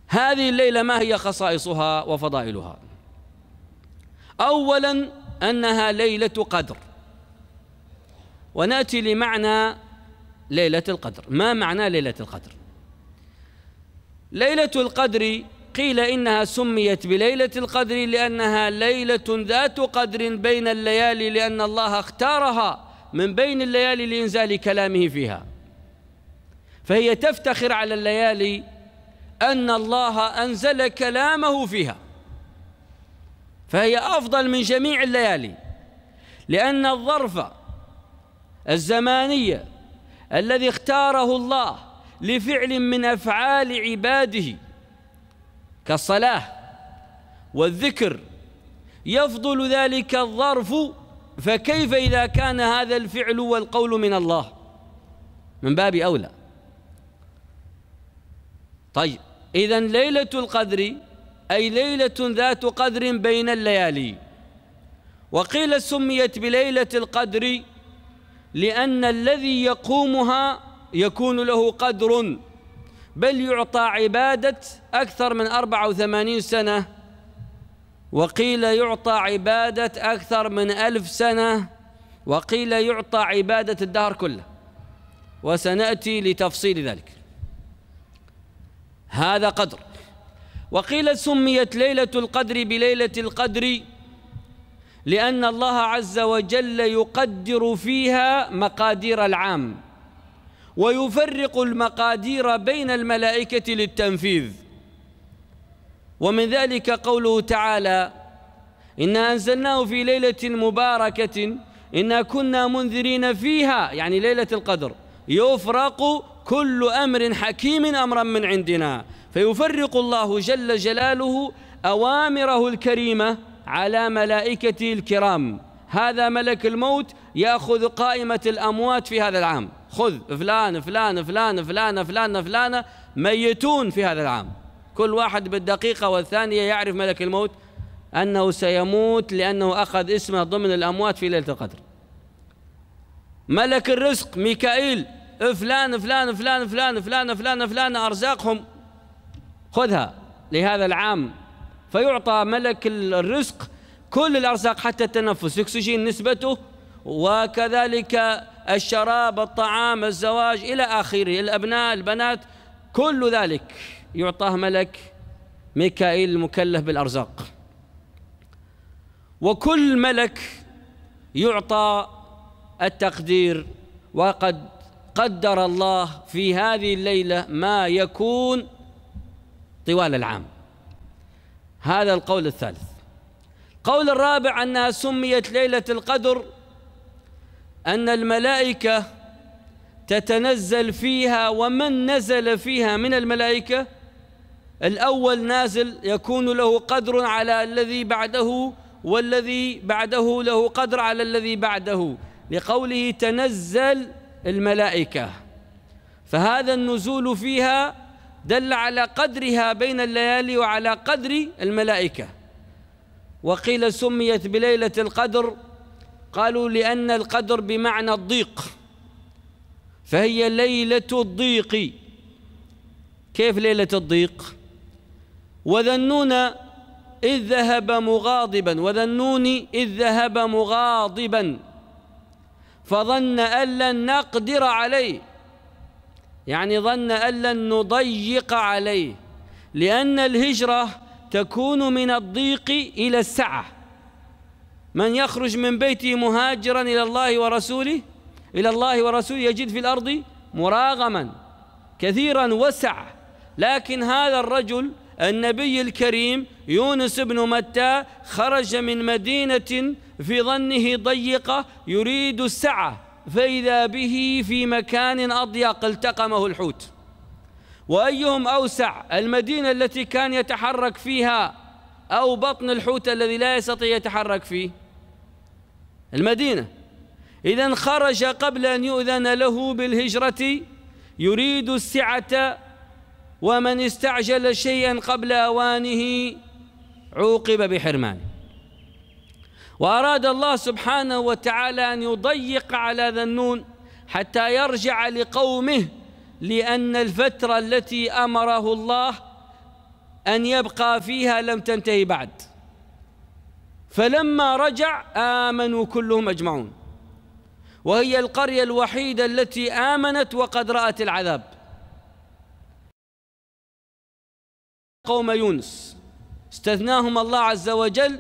هذه الليلة ما هي خصائصها وفضائلها أولا أنها ليلة قدر ونأتي لمعنى ليلة القدر ما معنى ليلة القدر ليلة القدر قيل إنها سميت بليلة القدر لأنها ليلة ذات قدر بين الليالي لأن الله اختارها من بين الليالي لإنزال كلامه فيها فهي تفتخر على الليالي أن الله أنزل كلامه فيها فهي أفضل من جميع الليالي لأن الظرف الزماني الذي اختاره الله لفعل من أفعال عباده كالصلاة والذكر يفضل ذلك الظرف فكيف إذا كان هذا الفعل والقول من الله من باب أولى طيب إذا ليلة القدر أي ليلة ذات قدر بين الليالي وقيل سميت بليلة القدر لأن الذي يقومها يكون له قدر بل يعطى عبادة أكثر من 84 سنة وقيل يعطى عبادة أكثر من ألف سنة وقيل يعطى عبادة الدهر كله وسنأتي لتفصيل ذلك هذا قدر وقيل سميت ليلة القدر بليلة القدر لأن الله عز وجل يقدر فيها مقادير العام ويفرق المقادير بين الملائكة للتنفيذ ومن ذلك قوله تعالى إنا أنزلناه في ليلة مباركة إنا كنا منذرين فيها يعني ليلة القدر يفرق كل أمر حكيم أمرا من عندنا فيفرق الله جل جلاله أوامره الكريمة على ملائكته الكرام هذا ملك الموت يأخذ قائمة الأموات في هذا العام خذ فلان فلان فلان فلان فلان فلان ميتون في هذا العام كل واحد بالدقيقة والثانية يعرف ملك الموت أنه سيموت لأنه أخذ اسمه ضمن الأموات في ليلة القدر ملك الرزق ميكائيل فلان فلان فلان فلان فلان فلان فلان أرزاقهم خذها لهذا العام فيعطى ملك الرزق كل الأرزاق حتى التنفس يكسجين نسبته وكذلك الشراب الطعام الزواج إلى آخره الأبناء البنات كل ذلك يعطاه ملك ميكائيل المكلف بالأرزاق وكل ملك يعطى التقدير وقد قدر الله في هذه الليلة ما يكون طوال العام هذا القول الثالث قول الرابع أنها سميت ليلة القدر أن الملائكة تتنزل فيها ومن نزل فيها من الملائكة الأول نازل يكون له قدر على الذي بعده والذي بعده له قدر على الذي بعده لقوله تنزل الملائكة فهذا النزول فيها دل على قدرها بين الليالي وعلى قدر الملائكة وقيل سميت بليلة القدر قالوا لأن القدر بمعنى الضيق فهي ليلة الضيق كيف ليلة الضيق وذنون إذ ذهب مغاضبا وذنون إذ ذهب مغاضبا فظن أن لن نقدر عليه يعني ظن أن لن نضيق عليه لأن الهجرة تكون من الضيق إلى السعة من يخرج من بيته مهاجرا إلى الله ورسوله إلى الله ورسوله يجد في الأرض مراغما كثيرا وسع لكن هذا الرجل النبي الكريم يونس بن متى خرج من مدينة في ظنه ضيقة يريد السعة فإذا به في مكان أضيق التقمه الحوت وأيهم أوسع المدينة التي كان يتحرك فيها أو بطن الحوت الذي لا يستطيع يتحرك فيه المدينة إذا خرج قبل أن يؤذن له بالهجرة يريد السعة ومن استعجل شيئا قبل أوانه عوقب بحرمانه وأراد الله سبحانه وتعالى أن يضيق على ذا النون حتى يرجع لقومه لأن الفترة التي أمره الله أن يبقى فيها لم تنتهي بعد فلما رجع آمنوا كلهم أجمعون وهي القرية الوحيدة التي آمنت وقد رأت العذاب قوم يونس استثناهم الله عز وجل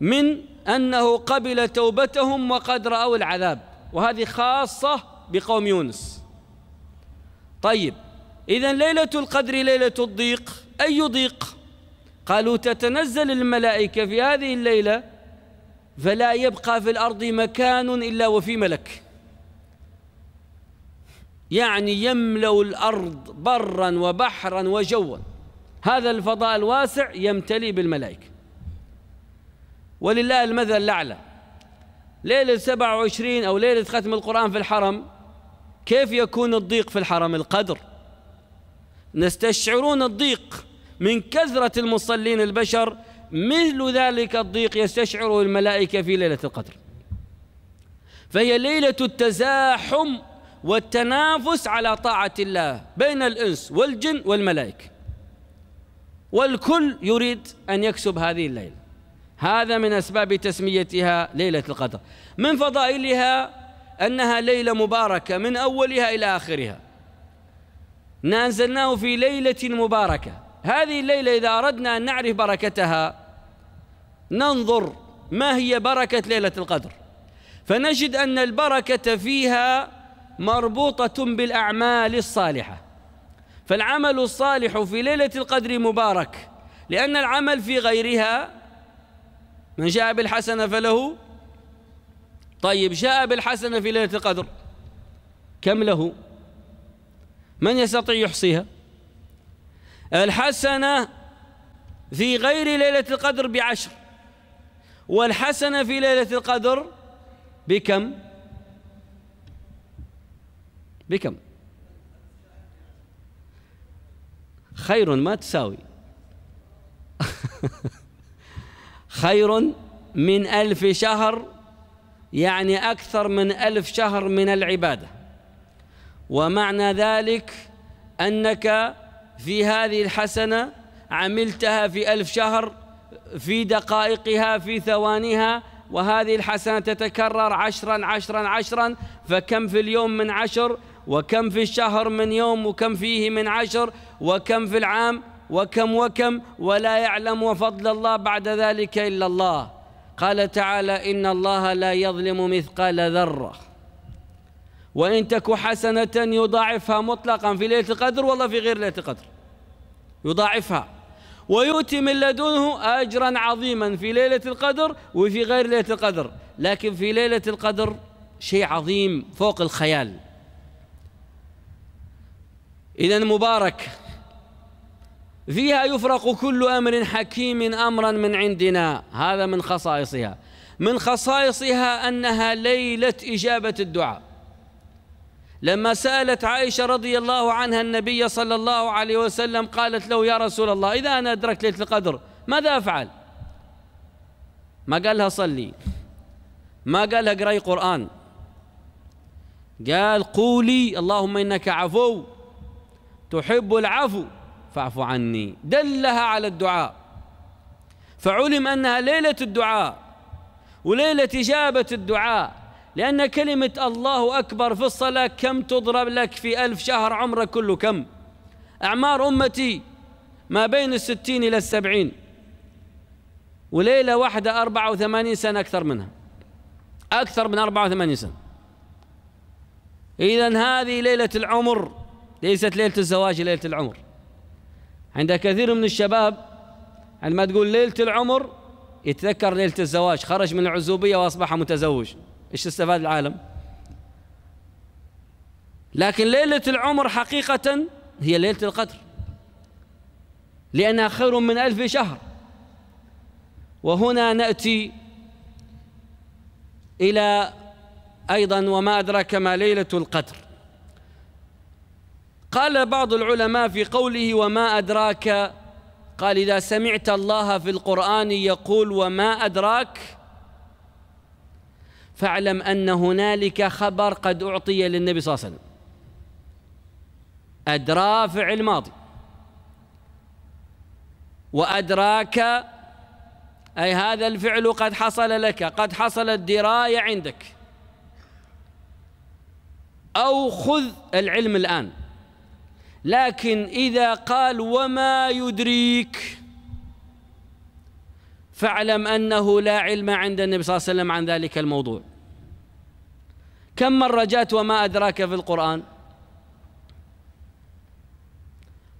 من أنه قبل توبتهم وقد رأوا العذاب وهذه خاصة بقوم يونس طيب إذا ليلة القدر ليلة الضيق أي ضيق؟ قالوا تتنزل الملائكة في هذه الليلة فلا يبقى في الأرض مكان إلا وفي ملك يعني يملأ الأرض برا وبحرا وجوا هذا الفضاء الواسع يمتلئ بالملائكة ولله المثل الأعلى ليلة 27 أو ليلة ختم القرآن في الحرم كيف يكون الضيق في الحرم القدر نستشعرون الضيق من كثرة المصلين البشر مثل ذلك الضيق يستشعره الملائكة في ليلة القدر فهي ليلة التزاحم والتنافس على طاعة الله بين الإنس والجن والملائكة والكل يريد أن يكسب هذه الليلة هذا من أسباب تسميتها ليلة القدر من فضائلها أنها ليلة مباركة من أولها إلى آخرها نازلناه في ليلة مباركة هذه الليلة إذا أردنا أن نعرف بركتها ننظر ما هي بركة ليلة القدر فنجد أن البركة فيها مربوطة بالأعمال الصالحة فالعمل الصالح في ليلة القدر مبارك لأن العمل في غيرها من جاء بالحسنة فله طيب جاء بالحسنة في ليلة القدر كم له من يستطيع يحصيها الحسنة في غير ليلة القدر بعشر والحسنة في ليلة القدر بكم بكم خير ما تساوي خير من ألف شهر يعني أكثر من ألف شهر من العبادة ومعنى ذلك أنك في هذه الحسنة عملتها في ألف شهر في دقائقها في ثوانيها وهذه الحسنة تتكرر عشرا عشرا عشرا فكم في اليوم من عشر وكم في الشهر من يوم وكم فيه من عشر وكم في العام وكم وكم ولا يعلم فضل الله بعد ذلك إلا الله قال تعالى إن الله لا يظلم مثقال ذرة وإن تك حسنة يضاعفها مطلقا في ليلة القدر والله في غير ليلة القدر يضاعفها ويؤتي من لدنه أجرا عظيما في ليلة القدر وفي غير ليلة القدر لكن في ليلة القدر شيء عظيم فوق الخيال إذا مبارك فيها يفرق كل أمر حكيم أمرا من عندنا هذا من خصائصها من خصائصها أنها ليلة إجابة الدعاء لما سألت عائشة رضي الله عنها النبي صلى الله عليه وسلم قالت له يا رسول الله إذا أنا أدركت ليلة القدر ماذا أفعل ما قال لها صلي ما قال لها اقرأي قرآن قال قولي اللهم إنك عفو تحب العفو فاعف عني دلها على الدعاء فعلم أنها ليلة الدعاء وليلة إجابة الدعاء لأن كلمة الله أكبر في الصلاة كم تضرب لك في ألف شهر عمرك كله كم أعمار أمتي ما بين الستين إلى السبعين وليلة واحدة أربعة وثمانين سنة أكثر منها أكثر من أربعة وثمانين سنة إذا هذه ليلة العمر ليست ليلة الزواج ليلة العمر عند كثير من الشباب عندما تقول ليلة العمر يتذكر ليلة الزواج خرج من العزوبية وأصبح متزوج ايش استفاد العالم لكن ليلة العمر حقيقة هي ليلة القدر لأنها خير من ألف شهر وهنا نأتي إلى أيضا وما أدراك ما ليلة القدر قال بعض العلماء في قوله وما أدراك قال إذا سمعت الله في القرآن يقول وما أدراك فاعلم أن هنالك خبر قد أعطي للنبي صلى الله عليه وسلم أدرى فعل ماضي وأدراك أي هذا الفعل قد حصل لك قد حصلت دراية عندك أو خذ العلم الآن لكن إذا قال وما يدريك فاعلم أنه لا علم عند النبي صلى الله عليه وسلم عن ذلك الموضوع كم مرة جاءت وما أدراك في القرآن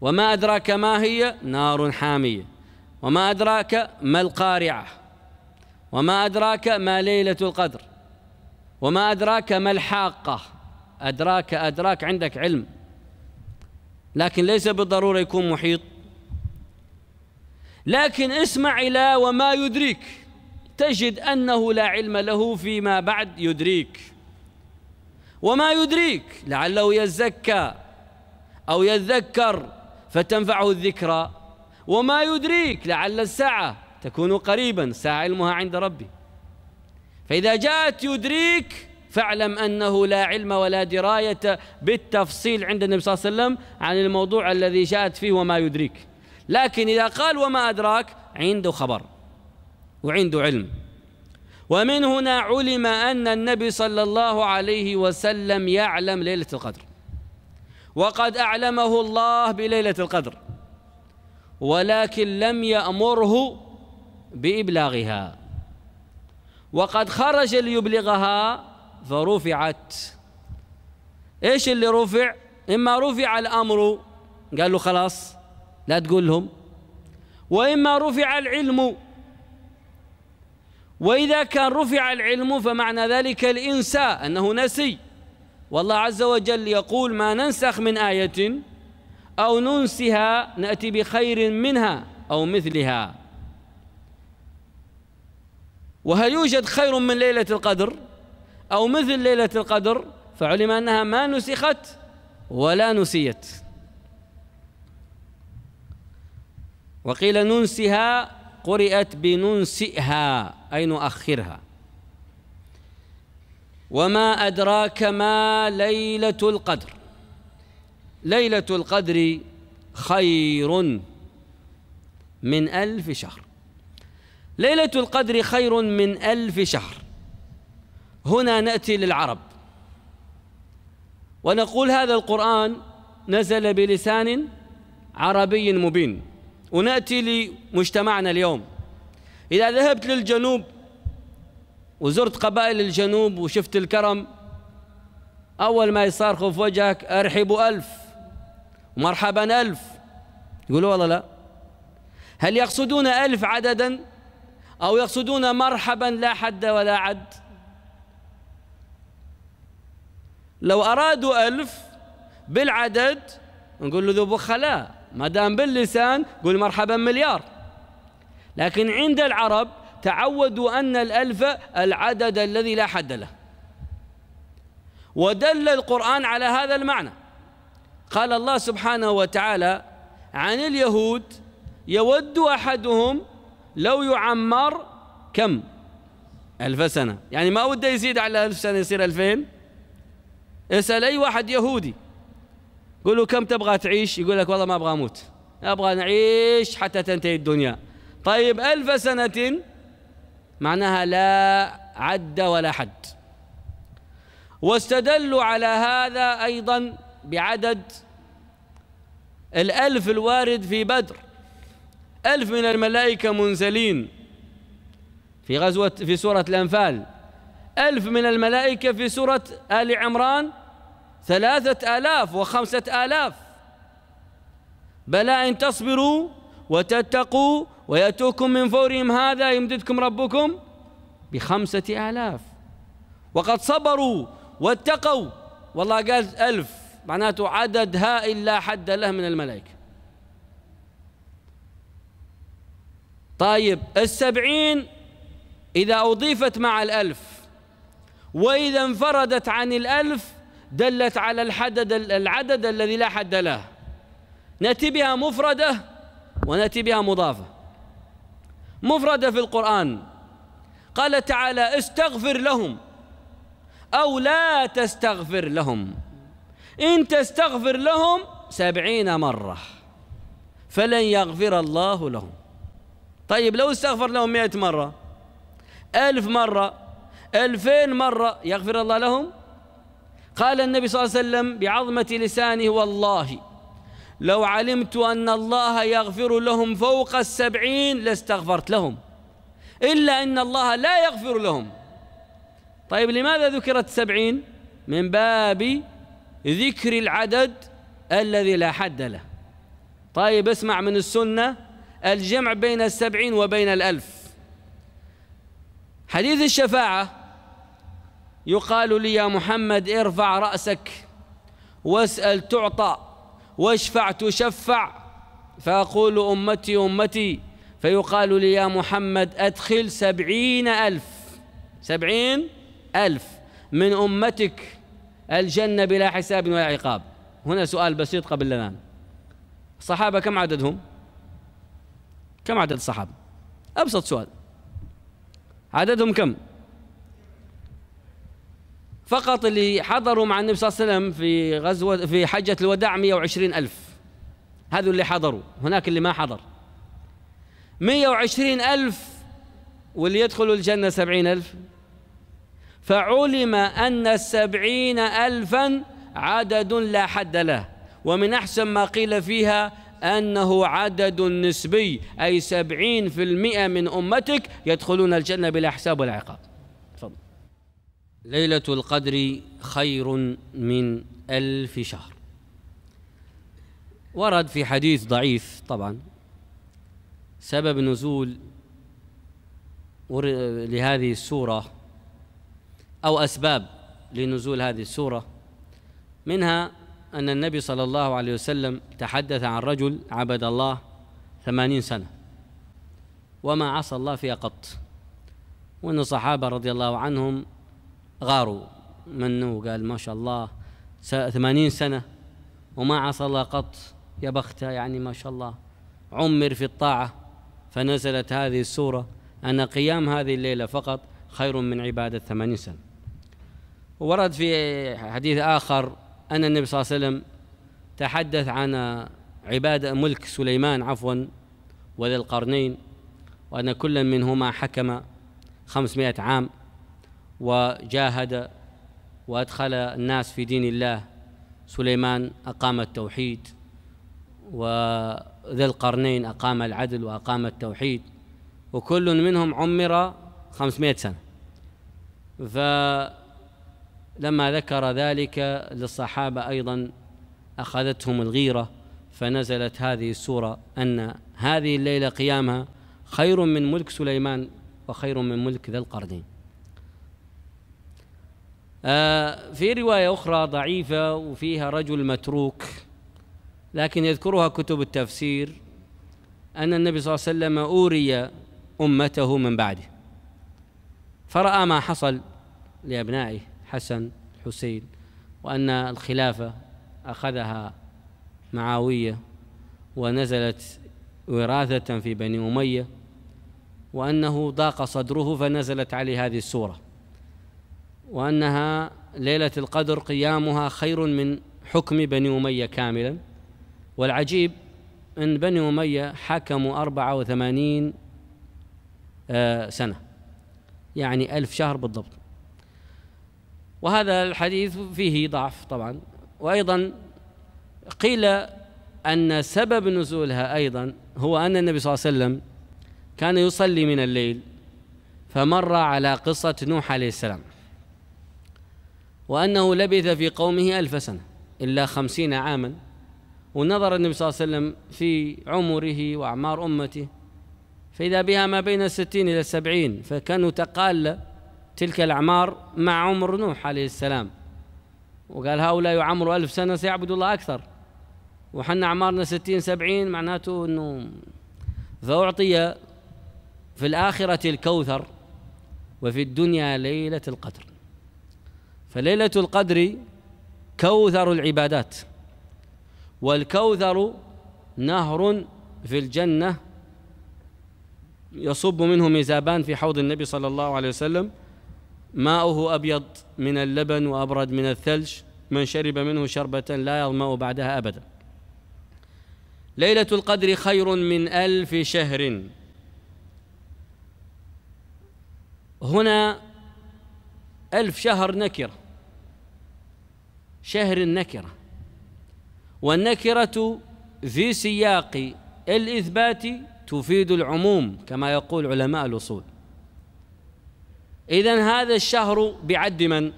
وما أدراك ما هي نار حامية وما أدراك ما القارعة وما أدراك ما ليلة القدر وما أدراك ما الحاقة أدراك أدراك عندك علم لكن ليس بالضرورة يكون محيط لكن اسمع إلى وما يدريك تجد أنه لا علم له فيما بعد يدريك وما يدريك لعله يزكى أو يذكر فتنفعه الذكرى وما يدريك لعل الساعة تكون قريبا الساعة علمها عند ربي فإذا جاءت يدريك فاعلم أنه لا علم ولا دراية بالتفصيل عند النبي صلى الله عليه وسلم عن الموضوع الذي جاءت فيه وما يدريك لكن إذا قال وما أدراك عنده خبر وعنده علم ومن هنا علم أن النبي صلى الله عليه وسلم يعلم ليلة القدر وقد أعلمه الله بليلة القدر ولكن لم يأمره بإبلاغها وقد خرج ليبلغها فرفعت ايش اللي رفع اما رفع الامر قال له خلاص لا تقول لهم وإما رفع العلم وإذا كان رفع العلم فمعنى ذلك الإنساء أنه نسي والله عز وجل يقول ما ننسخ من آية أو ننسها نأتي بخير منها أو مثلها وهل يوجد خير من ليلة القدر أو مثل ليلة القدر فعلم أنها ما نسخت ولا نسيت وقيل ننسها قرئت بننسئها أي نؤخرها وما أدراك ما ليلة القدر ليلة القدر خير من ألف شهر ليلة القدر خير من ألف شهر هنا نأتي للعرب ونقول هذا القرآن نزل بلسان عربي مبين وناتي لمجتمعنا اليوم اذا ذهبت للجنوب وزرت قبائل الجنوب وشفت الكرم اول ما يصرخوا في وجهك ارحبوا الف مرحبا الف يقولوا والله لا هل يقصدون الف عددا او يقصدون مرحبا لا حد ولا عد لو ارادوا الف بالعدد نقول له ذو بخلاء ما دام باللسان قول مرحبا مليار لكن عند العرب تعودوا أن الألف العدد الذي لا حد له ودل القرآن على هذا المعنى قال الله سبحانه وتعالى عن اليهود يود أحدهم لو يعمر كم ألف سنة يعني ما وده يزيد على ألف سنة يصير ألفين اسأل أي واحد يهودي قولوا كم تبغى تعيش يقول لك والله ما أبغى أموت أبغى نعيش حتى تنتهي الدنيا طيب ألف سنة معناها لا عد ولا حد واستدلوا على هذا أيضا بعدد الألف الوارد في بدر ألف من الملائكة منزلين في غزوة في سورة الأنفال ألف من الملائكة في سورة آل عمران ثلاثة آلاف وخمسة آلاف بلى إن تصبروا وتتقوا ويأتوكم من فورهم هذا يمددكم ربكم بخمسة آلاف وقد صبروا واتقوا والله قال ألف معناته عدد هائل لا حد له من الملائكة طيب السبعين إذا أضيفت مع الألف وإذا انفردت عن الألف دلت على الحدد العدد الذي لا حد له نأتي بها مفردة ونأتي بها مضافة مفردة في القرآن قال تعالى استغفر لهم أو لا تستغفر لهم إن تستغفر لهم سبعين مرة فلن يغفر الله لهم طيب لو استغفر لهم مئة مرة ألف مرة ألفين مرة يغفر الله لهم قال النبي صلى الله عليه وسلم بعظمة لسانه والله لو علمت أن الله يغفر لهم فوق السبعين لاستغفرت لهم إلا أن الله لا يغفر لهم طيب لماذا ذكرت سبعين من باب ذكر العدد الذي لا حد له طيب اسمع من السنة الجمع بين السبعين وبين الألف حديث الشفاعة يقال لي يا محمد ارفع رأسك واسأل تعطى واشفع تشفع فأقول أمتي أمتي فيقال لي يا محمد أدخل سبعين ألف سبعين ألف من أمتك الجنة بلا حساب ولا عقاب هنا سؤال بسيط قبل الآن الصحابة كم عددهم كم عدد الصحابة أبسط سؤال عددهم كم فقط اللي حضروا مع النبي صلى الله عليه وسلم في غزوة في حجة الوداع 120 ألف هذو اللي حضروا هناك اللي ما حضر 120 ألف واللي يدخلوا الجنة 70 ألف فعلم أن السبعين ألفا عدد لا حد له ومن أحسن ما قيل فيها أنه عدد نسبي أي سبعين في المئة من أمتك يدخلون الجنة بلا حساب ولا عقاب ليلة القدر خير من ألف شهر ورد في حديث ضعيف طبعا سبب نزول لهذه السورة أو أسباب لنزول هذه السورة منها أن النبي صلى الله عليه وسلم تحدث عن رجل عبد الله ثمانين سنة وما عصى الله فيها قط وأن الصحابة رضي الله عنهم غاروا منه وقال ما شاء الله ثمانين سنة وما عصى الله قط يا بخته يعني ما شاء الله عمر في الطاعة فنزلت هذه السورة أن قيام هذه الليلة فقط خير من عبادة ثمانين سنة ورد في حديث آخر أن النبي صلى الله عليه وسلم تحدث عن عبادة ملك سليمان عفوا وذي القرنين وأن كل منهما حكم خمسمائة عام وجاهد وادخل الناس في دين الله سليمان اقام التوحيد وذا القرنين اقام العدل واقام التوحيد وكل منهم عمر 500 سنه فلما ذكر ذلك للصحابه ايضا اخذتهم الغيره فنزلت هذه السوره ان هذه الليله قيامها خير من ملك سليمان وخير من ملك ذا القرنين آه، في رواية أخرى ضعيفة وفيها رجل متروك لكن يذكرها كتب التفسير أن النبي صلى الله عليه وسلم أوري أمته من بعده فرأى ما حصل لأبنائه حسن حسين وأن الخلافة أخذها معاوية ونزلت وراثة في بني أمية وأنه ضاق صدره فنزلت عليه هذه السورة وأنها ليلة القدر قيامها خير من حكم بني أمية كاملا والعجيب أن بني أمية حكموا أربعة وثمانين آه، سنة يعني ألف شهر بالضبط وهذا الحديث فيه ضعف طبعا وأيضا قيل أن سبب نزولها أيضا هو أن النبي صلى الله عليه وسلم كان يصلي من الليل فمر على قصة نوح عليه السلام وأنه لبث في قومه ألف سنة إلا خمسين عاما ونظر النبي صلى الله عليه وسلم في عمره وأعمار أمته فإذا بها ما بين الستين إلى السبعين فكانوا تقال تلك الأعمار مع عمر نوح عليه السلام وقال هؤلاء يعمروا ألف سنة سيعبد الله أكثر وحنا أعمارنا ستين سبعين معناته أنه فأعطي في الآخرة الكوثر وفي الدنيا ليلة القدر فليلة القدر كوثر العبادات والكوثر نهر في الجنة يصب منه ميزابان في حوض النبي صلى الله عليه وسلم ماؤه أبيض من اللبن وأبرد من الثلج من شرب منه شربة لا يظمأ بعدها أبدا ليلة القدر خير من ألف شهر هنا ألف شهر نكره شهر النكرة والنكرة في سياق الإثبات تفيد العموم كما يقول علماء الأصول إذا هذا الشهر بعد من؟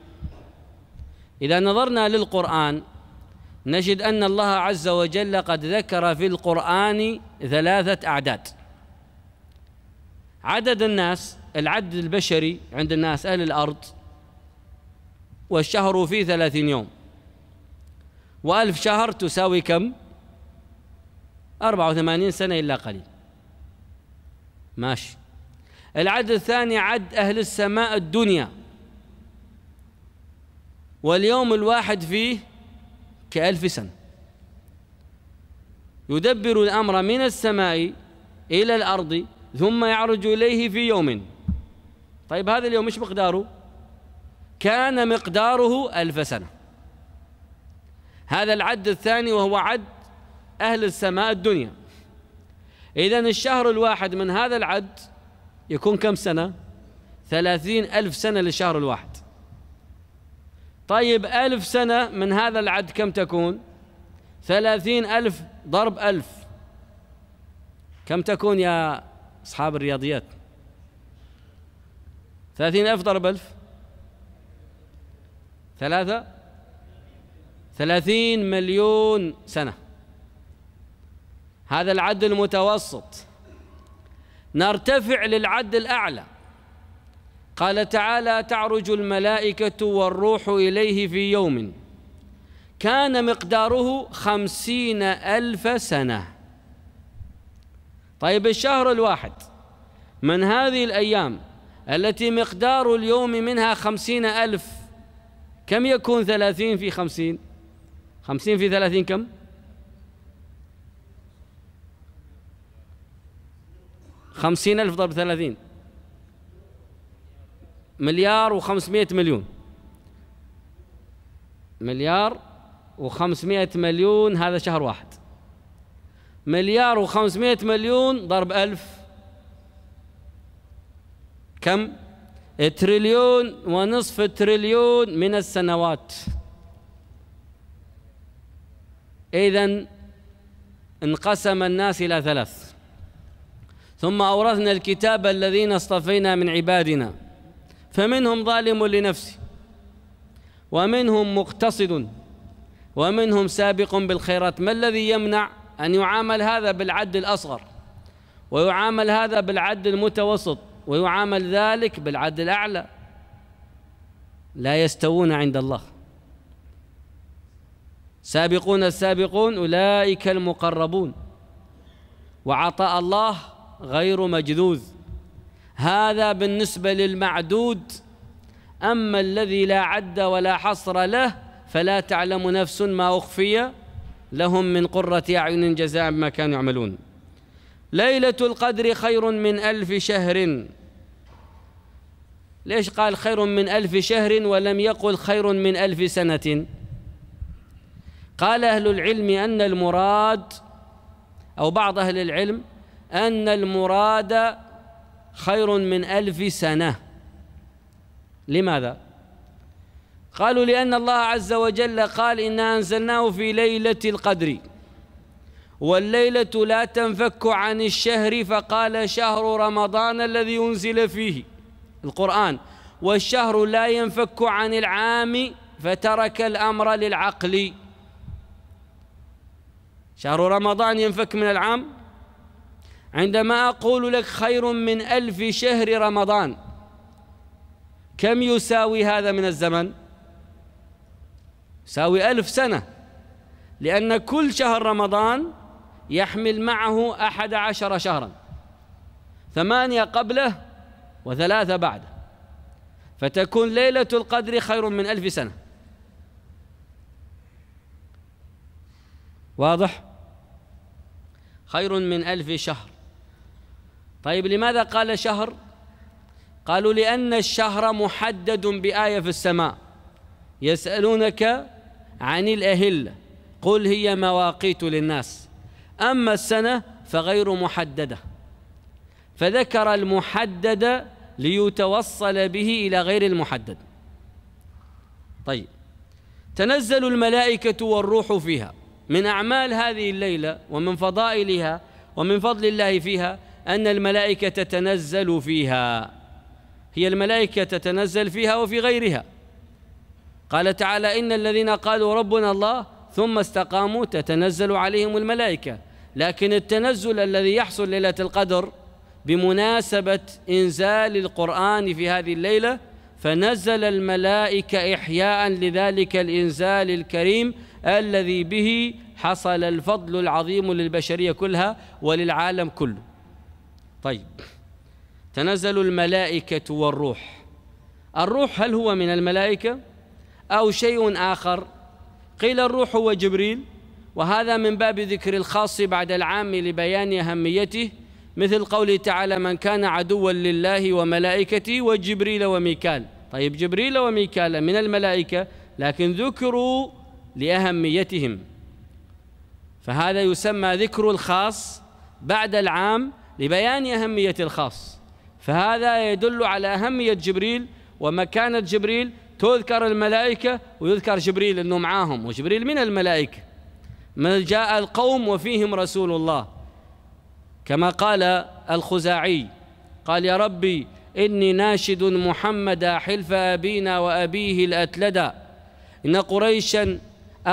إذا نظرنا للقرآن نجد أن الله عز وجل قد ذكر في القرآن ثلاثة أعداد عدد الناس العدد البشري عند الناس أهل الأرض والشهر فيه ثلاثين يوم وألف شهر تساوي كم أربعة وثمانين سنة إلا قليل ماشي العد الثاني عد أهل السماء الدنيا واليوم الواحد فيه كألف سنة يدبر الأمر من السماء إلى الأرض ثم يعرج إليه في يوم طيب هذا اليوم إيش مقداره كان مقداره ألف سنة هذا العد الثاني وهو عد أهل السماء الدنيا إذا الشهر الواحد من هذا العد يكون كم سنة ثلاثين ألف سنة للشهر الواحد طيب ألف سنة من هذا العد كم تكون ثلاثين ألف ضرب ألف كم تكون يا أصحاب الرياضيات ثلاثين ألف ضرب ألف ثلاثة ثلاثين مليون سنة هذا العد المتوسط نرتفع للعد الأعلى قال تعالى تعرج الملائكة والروح إليه في يوم كان مقداره خمسين ألف سنة طيب الشهر الواحد من هذه الأيام التي مقدار اليوم منها خمسين ألف كم يكون ثلاثين في خمسين 50 في 30 كم؟ 50 ألف ضرب 30 مليار و500 مليون مليار و500 مليون هذا شهر واحد مليار و500 مليون ضرب ألف كم؟ تريليون ونصف تريليون من السنوات إذا انقسم الناس إلى ثلاث ثم أورثنا الكتاب الذين اصطفينا من عبادنا فمنهم ظالم لنفسه ومنهم مقتصد ومنهم سابق بالخيرات ما الذي يمنع أن يعامل هذا بالعد الأصغر ويعامل هذا بالعد المتوسط ويعامل ذلك بالعد الأعلى لا يستوون عند الله سابقون السابقون أولئك المقربون وعطاء الله غير مجذوذ هذا بالنسبة للمعدود أما الذي لا عد ولا حصر له فلا تعلم نفس ما أخفي لهم من قرة أعين جزاء ما كانوا يعملون ليلة القدر خير من ألف شهر ليش قال خير من ألف شهر ولم يقل خير من ألف سنة قال أهل العلم أن المراد أو بعض أهل العلم أن المراد خير من ألف سنة لماذا؟ قالوا لأن الله عز وجل قال إنا أنزلناه في ليلة القدر والليلة لا تنفك عن الشهر فقال شهر رمضان الذي أنزل فيه القرآن والشهر لا ينفك عن العام فترك الأمر للعقل شهر رمضان ينفك من العام عندما أقول لك خير من ألف شهر رمضان كم يساوي هذا من الزمن يساوي ألف سنة لأن كل شهر رمضان يحمل معه أحد عشر شهرا ثمانية قبله وثلاثة بعده فتكون ليلة القدر خير من ألف سنة واضح؟ خير من ألف شهر طيب لماذا قال شهر قالوا لأن الشهر محدد بآية في السماء يسألونك عن الأهلة قل هي مواقيت للناس أما السنة فغير محددة فذكر المحدد ليتوصل به إلى غير المحدد طيب تنزل الملائكة والروح فيها من أعمال هذه الليلة ومن فضائلها ومن فضل الله فيها أن الملائكة تتنزل فيها هي الملائكة تتنزل فيها وفي غيرها قال تعالى إن الذين قالوا ربنا الله ثم استقاموا تتنزل عليهم الملائكة لكن التنزل الذي يحصل ليلة القدر بمناسبة إنزال القرآن في هذه الليلة فنزل الملائكة إحياء لذلك الإنزال الكريم الذي به حصل الفضل العظيم للبشرية كلها وللعالم كله طيب تنزل الملائكة والروح الروح هل هو من الملائكة أو شيء آخر قيل الروح هو جبريل وهذا من باب ذكر الخاص بعد العام لبيان أهميته مثل قوله تعالى من كان عدوا لله وملائكته وجبريل وميكال طيب جبريل وميكال من الملائكة لكن ذكروا لأهميتهم فهذا يسمى ذكر الخاص بعد العام لبيان أهمية الخاص فهذا يدل على أهمية جبريل ومكانة جبريل تذكر الملائكة ويذكر جبريل أنه معاهم وجبريل من الملائكة من جاء القوم وفيهم رسول الله كما قال الخزاعي قال يا ربي إني ناشد محمدا حلف أبينا وأبيه الأتلدا إن قريشا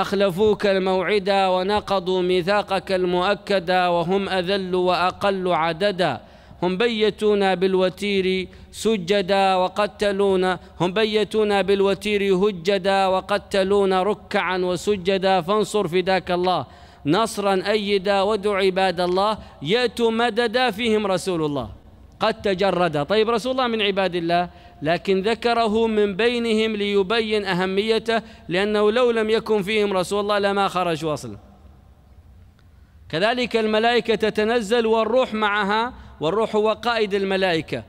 أخلفوك الموعدا ونقضوا ميثاقك المؤكدا وهم أذل وأقل عددا هم بيتونا بالوتير سجدا وقتلونا هم بيتونا بالوتير هجدا وقتلونا ركعا وسجدا فانصر فداك الله نصرا أيدا ودع عباد الله يأتوا مددا فيهم رسول الله قد تجرد طيب رسول الله من عباد الله لكن ذكره من بينهم ليبين أهميته لأنه لو لم يكن فيهم رسول الله لما خرج أصلا كذلك الملائكة تتنزل والروح معها والروح هو قائد الملائكة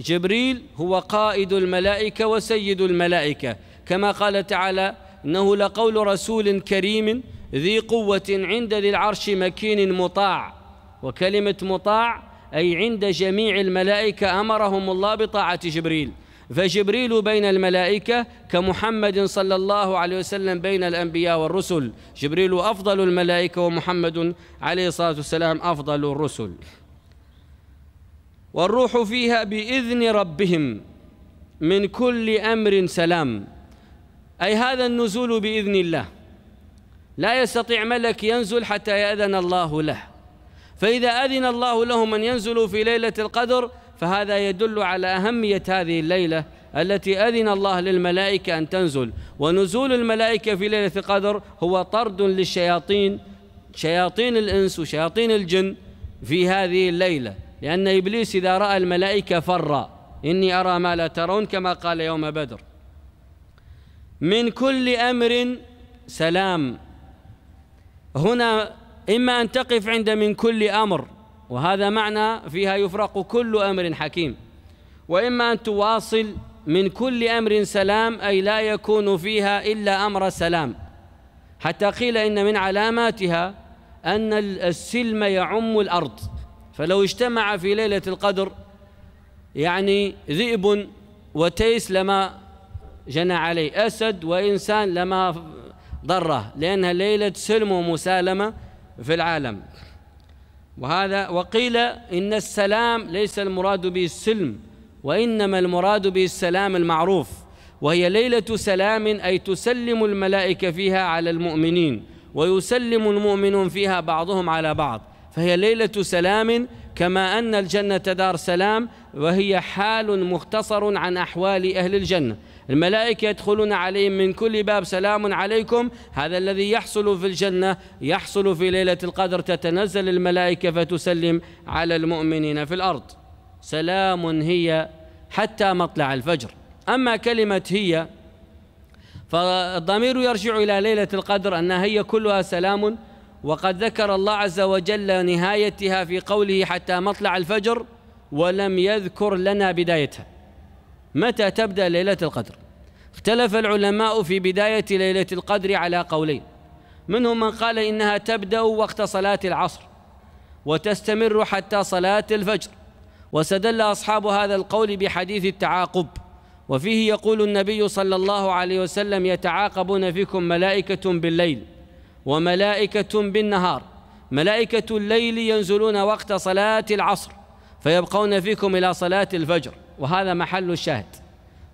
جبريل هو قائد الملائكة وسيد الملائكة كما قال تعالى إنه لقول رسول كريم ذي قوة عند ذي العرش مكين مطاع وكلمة مطاع أي عند جميع الملائكة أمرهم الله بطاعة جبريل فجبريل بين الملائكة كمحمد صلى الله عليه وسلم بين الأنبياء والرسل جبريل أفضل الملائكة ومحمد عليه الصلاة والسلام أفضل الرسل والروح فيها بإذن ربهم من كل أمر سلام أي هذا النزول بإذن الله لا يستطيع ملك ينزل حتى يأذن الله له فإذا أذن الله لهم أن ينزلوا في ليلة القدر فهذا يدل على أهمية هذه الليلة التي أذن الله للملائكة أن تنزل ونزول الملائكة في ليلة القدر هو طرد للشياطين شياطين الإنس وشياطين الجن في هذه الليلة لأن إبليس إذا رأى الملائكة فر إني أرى ما لا ترون كما قال يوم بدر من كل أمر سلام هنا إما أن تقف عند من كل أمر وهذا معنى فيها يفرق كل أمر حكيم وإما أن تواصل من كل أمر سلام أي لا يكون فيها إلا أمر سلام حتى قيل إن من علاماتها أن السلم يعم الأرض فلو اجتمع في ليلة القدر يعني ذئب وتيس لما جنى عليه أسد وإنسان لما ضره لأنها ليلة سلم ومسالمة في العالم وهذا وقيل إن السلام ليس المراد به السلم وإنما المراد به السلام المعروف وهي ليلة سلام أي تسلم الملائكة فيها على المؤمنين ويسلم المؤمنون فيها بعضهم على بعض فهي ليلة سلام كما أن الجنة دار سلام وهي حال مختصر عن أحوال أهل الجنة الملائكة يدخلون عليهم من كل باب سلام عليكم هذا الذي يحصل في الجنة يحصل في ليلة القدر تتنزل الملائكة فتسلم على المؤمنين في الأرض سلام هي حتى مطلع الفجر أما كلمة هي فالضمير يرجع إلى ليلة القدر أنها هي كلها سلام وقد ذكر الله عز وجل نهايتها في قوله حتى مطلع الفجر ولم يذكر لنا بدايتها متى تبدا ليله القدر اختلف العلماء في بدايه ليله القدر على قولين منهم من قال انها تبدا وقت صلاه العصر وتستمر حتى صلاه الفجر واستدل اصحاب هذا القول بحديث التعاقب وفيه يقول النبي صلى الله عليه وسلم يتعاقبون فيكم ملائكه بالليل وملائكة بالنهار ملائكة الليل ينزلون وقت صلاة العصر فيبقون فيكم إلى صلاة الفجر وهذا محل الشاهد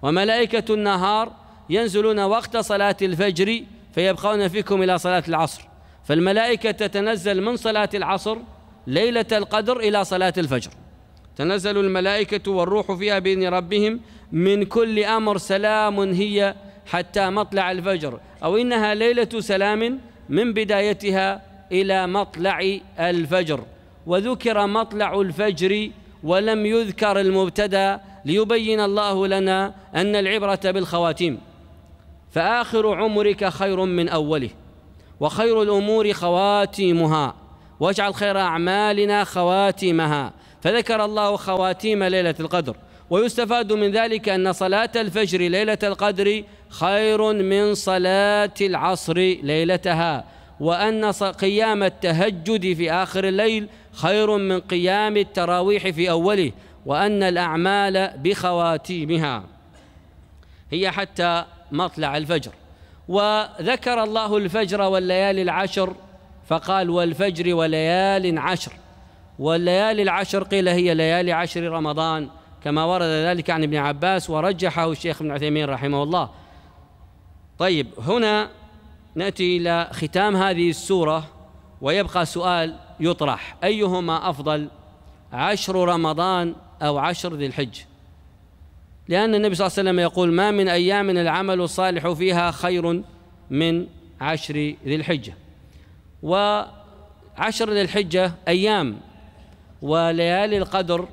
وملائكة النهار ينزلون وقت صلاة الفجر فيبقون فيكم إلى صلاة العصر فالملائكة تتنزل من صلاة العصر ليلة القدر إلى صلاة الفجر تنزل الملائكة والروح فيها بإذن ربهم من كل أمر سلام هي حتى مطلع الفجر أو إنها ليلة سلام من بدايتها إلى مطلع الفجر وذكر مطلع الفجر ولم يذكر المبتدا ليبين الله لنا أن العبرة بالخواتيم فآخر عمرك خير من أوله وخير الأمور خواتيمها واجعل خير أعمالنا خواتيمها فذكر الله خواتيم ليلة القدر ويستفاد من ذلك أن صلاة الفجر ليلة القدر خير من صلاة العصر ليلتها وأن قيام التهجد في آخر الليل خير من قيام التراويح في أوله وأن الأعمال بخواتيمها هي حتى مطلع الفجر وذكر الله الفجر والليالي العشر فقال والفجر وليال عشر والليالي العشر قيل هي ليالي عشر رمضان كما ورد ذلك عن ابن عباس ورجحه الشيخ ابن عثيمين رحمه الله طيب هنا ناتي الى ختام هذه السوره ويبقى سؤال يطرح ايهما افضل عشر رمضان او عشر ذي الحجه لأن النبي صلى الله عليه وسلم يقول ما من أيام العمل الصالح فيها خير من عشر ذي الحجة وعشر ذي الحجة أيام وليالي القدر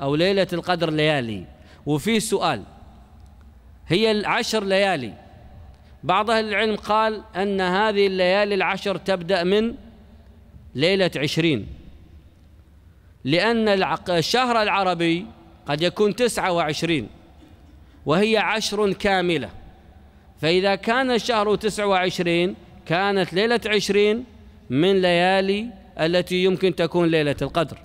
أو ليلة القدر ليالي وفي سؤال هي العشر ليالي بعض أهل العلم قال أن هذه الليالي العشر تبدأ من ليلة عشرين لأن الشهر العربي قد يكون تسعة وعشرين وهي عشر كاملة فإذا كان الشهر تسعة وعشرين كانت ليلة عشرين من ليالي التي يمكن تكون ليلة القدر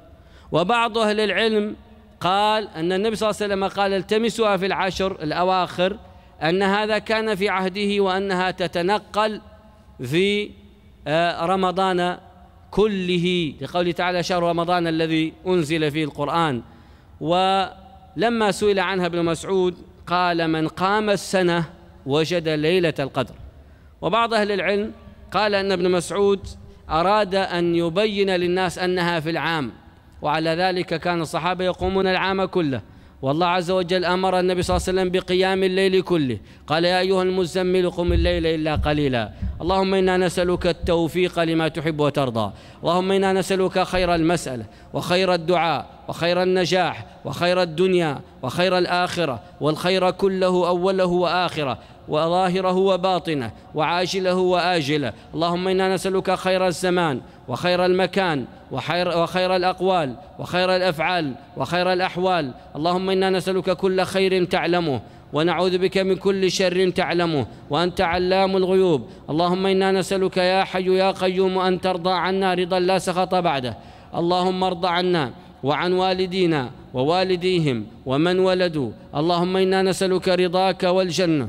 وبعض أهل العلم قال أن النبي صلى الله عليه وسلم قال التمسوها في العشر الأواخر أن هذا كان في عهده وأنها تتنقل في آه، رمضان كله لقوله تعالى شهر رمضان الذي أنزل فيه القرآن ولما سئل عنها ابن مسعود قال من قام السنة وجد ليلة القدر وبعض أهل العلم قال أن ابن مسعود أراد أن يبين للناس أنها في العام وعلى ذلك كان الصحابة يقومون العام كله والله عز وجل أمر النبي صلى الله عليه وسلم بقيام الليل كله قال يا أيها المزمل قم الليل إلا قليلا اللهم إنا نسألك التوفيق لما تحب وترضى اللهم إنا نسألك خير المسألة وخير الدعاء وخير النجاح وخير الدنيا وخير الآخرة والخير كله أوله وآخره وظاهره وباطنه وعاجله وآجله اللهم إنا نسألك خير الزمان وخير المكان وخير, وخير الأقوال وخير الأفعال وخير الأحوال اللهم إنا نسألك كل خير تعلمه ونعوذ بك من كل شر تعلمه وأنت علام الغيوب اللهم إنا نسألك يا حي يا قيوم أن ترضى عنا رضا لا سخط بعده اللهم ارض عنا وعن والدينا ووالديهم ومن ولدوا اللهم إنا نسألك رضاك والجنة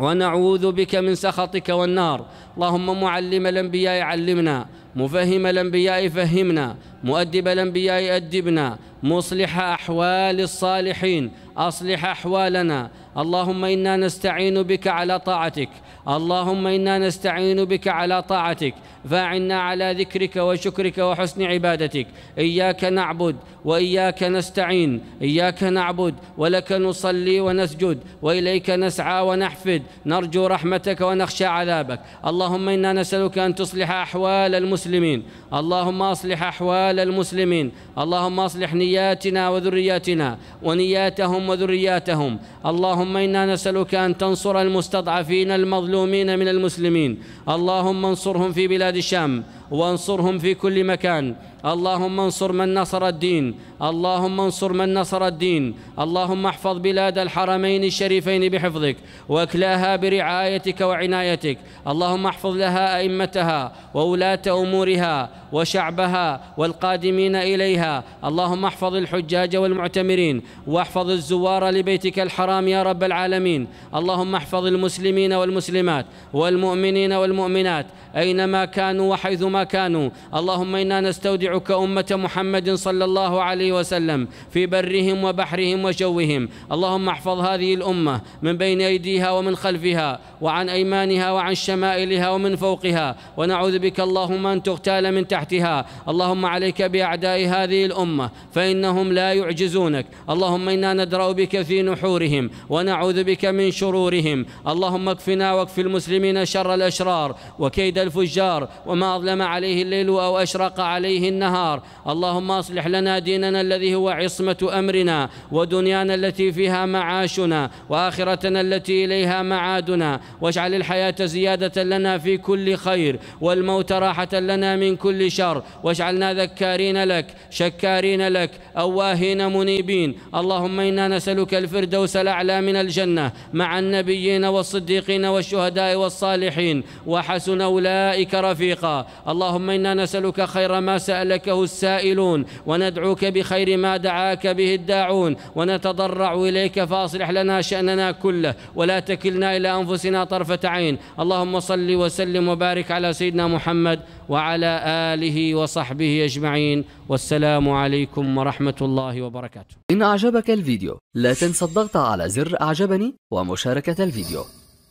ونعوذ بك من سخطك والنار اللهم معلم الأنبياء علمنا مفهم الأنبياء فهمنا مؤدب الأنبياء أدبنا مصلح أحوال الصالحين أصلح أحوالنا اللهم إنا نستعين بك على طاعتك اللهم إنا نستعين بك على طاعتك فاعنا على ذكرك وشكرك وحسن عبادتك إياك نعبد وإياك نستعين إياك نعبد ولك نصلي ونسجد وإليك نسعى ونحفد نرجو رحمتك ونخشى عذابك اللهم إنا نسألك أن تصلح أحوال المسلمين اللهم أصلح أحوال المسلمين اللهم أصلح نية ذرياتنا وذرياتنا ونياتهم وذرياتهم اللهم انا نسالك ان تنصر المستضعفين المظلومين من المسلمين اللهم انصرهم في بلاد الشام وانصرهم في كل مكان اللهم انصر من نصر الدين اللهم انصر من نصر الدين اللهم احفظ بلاد الحرمين الشريفين بحفظك واكلاها برعايتك وعنايتك اللهم احفظ لها ائمتها وولاه امورها وشعبها والقادمين اليها اللهم احفظ الحجاج والمعتمرين واحفظ الزوار لبيتك الحرام يا رب العالمين اللهم احفظ المسلمين والمسلمات والمؤمنين والمؤمنات اينما كانوا وحيثما كانوا اللهم إنا نستودعك أمة محمد صلى الله عليه وسلم في برهم وبحرهم وجوهم اللهم احفظ هذه الأمة من بين أيديها ومن خلفها وعن أيمانها وعن شمائلها ومن فوقها ونعوذ بك اللهم أن تغتال من تحتها اللهم عليك بأعداء هذه الأمة فإنهم لا يعجزونك اللهم إنا ندرأ بك في نحورهم ونعوذ بك من شرورهم اللهم اكفنا واكف المسلمين شر الأشرار وكيد الفجار وما أظلم عليه الليل أو أشرق عليه النهار اللهم أصلح لنا ديننا الذي هو عصمة أمرنا ودنيانا التي فيها معاشنا وآخرتنا التي إليها معادنا واجعل الحياة زيادة لنا في كل خير والموت راحة لنا من كل شر واجعلنا ذكارين لك شكارين لك أواهين منيبين اللهم إنا نسألك الفردوس الأعلى من الجنة مع النبيين والصديقين والشهداء والصالحين وحسن أولئك رفيقا اللهم إنا نسألك خير ما سألكه السائلون وندعوك بخير ما دعاك به الداعون ونتضرع إليك فأصلح لنا شأننا كله ولا تكلنا إلى أنفسنا طرفة عين اللهم صل وسلم وبارك على سيدنا محمد وعلى آله وصحبه أجمعين والسلام عليكم ورحمة الله وبركاته إن أعجبك الفيديو لا تنسى الضغط على زر أعجبني ومشاركة الفيديو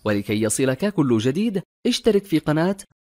ولكي يصلك كل جديد اشترك في قناة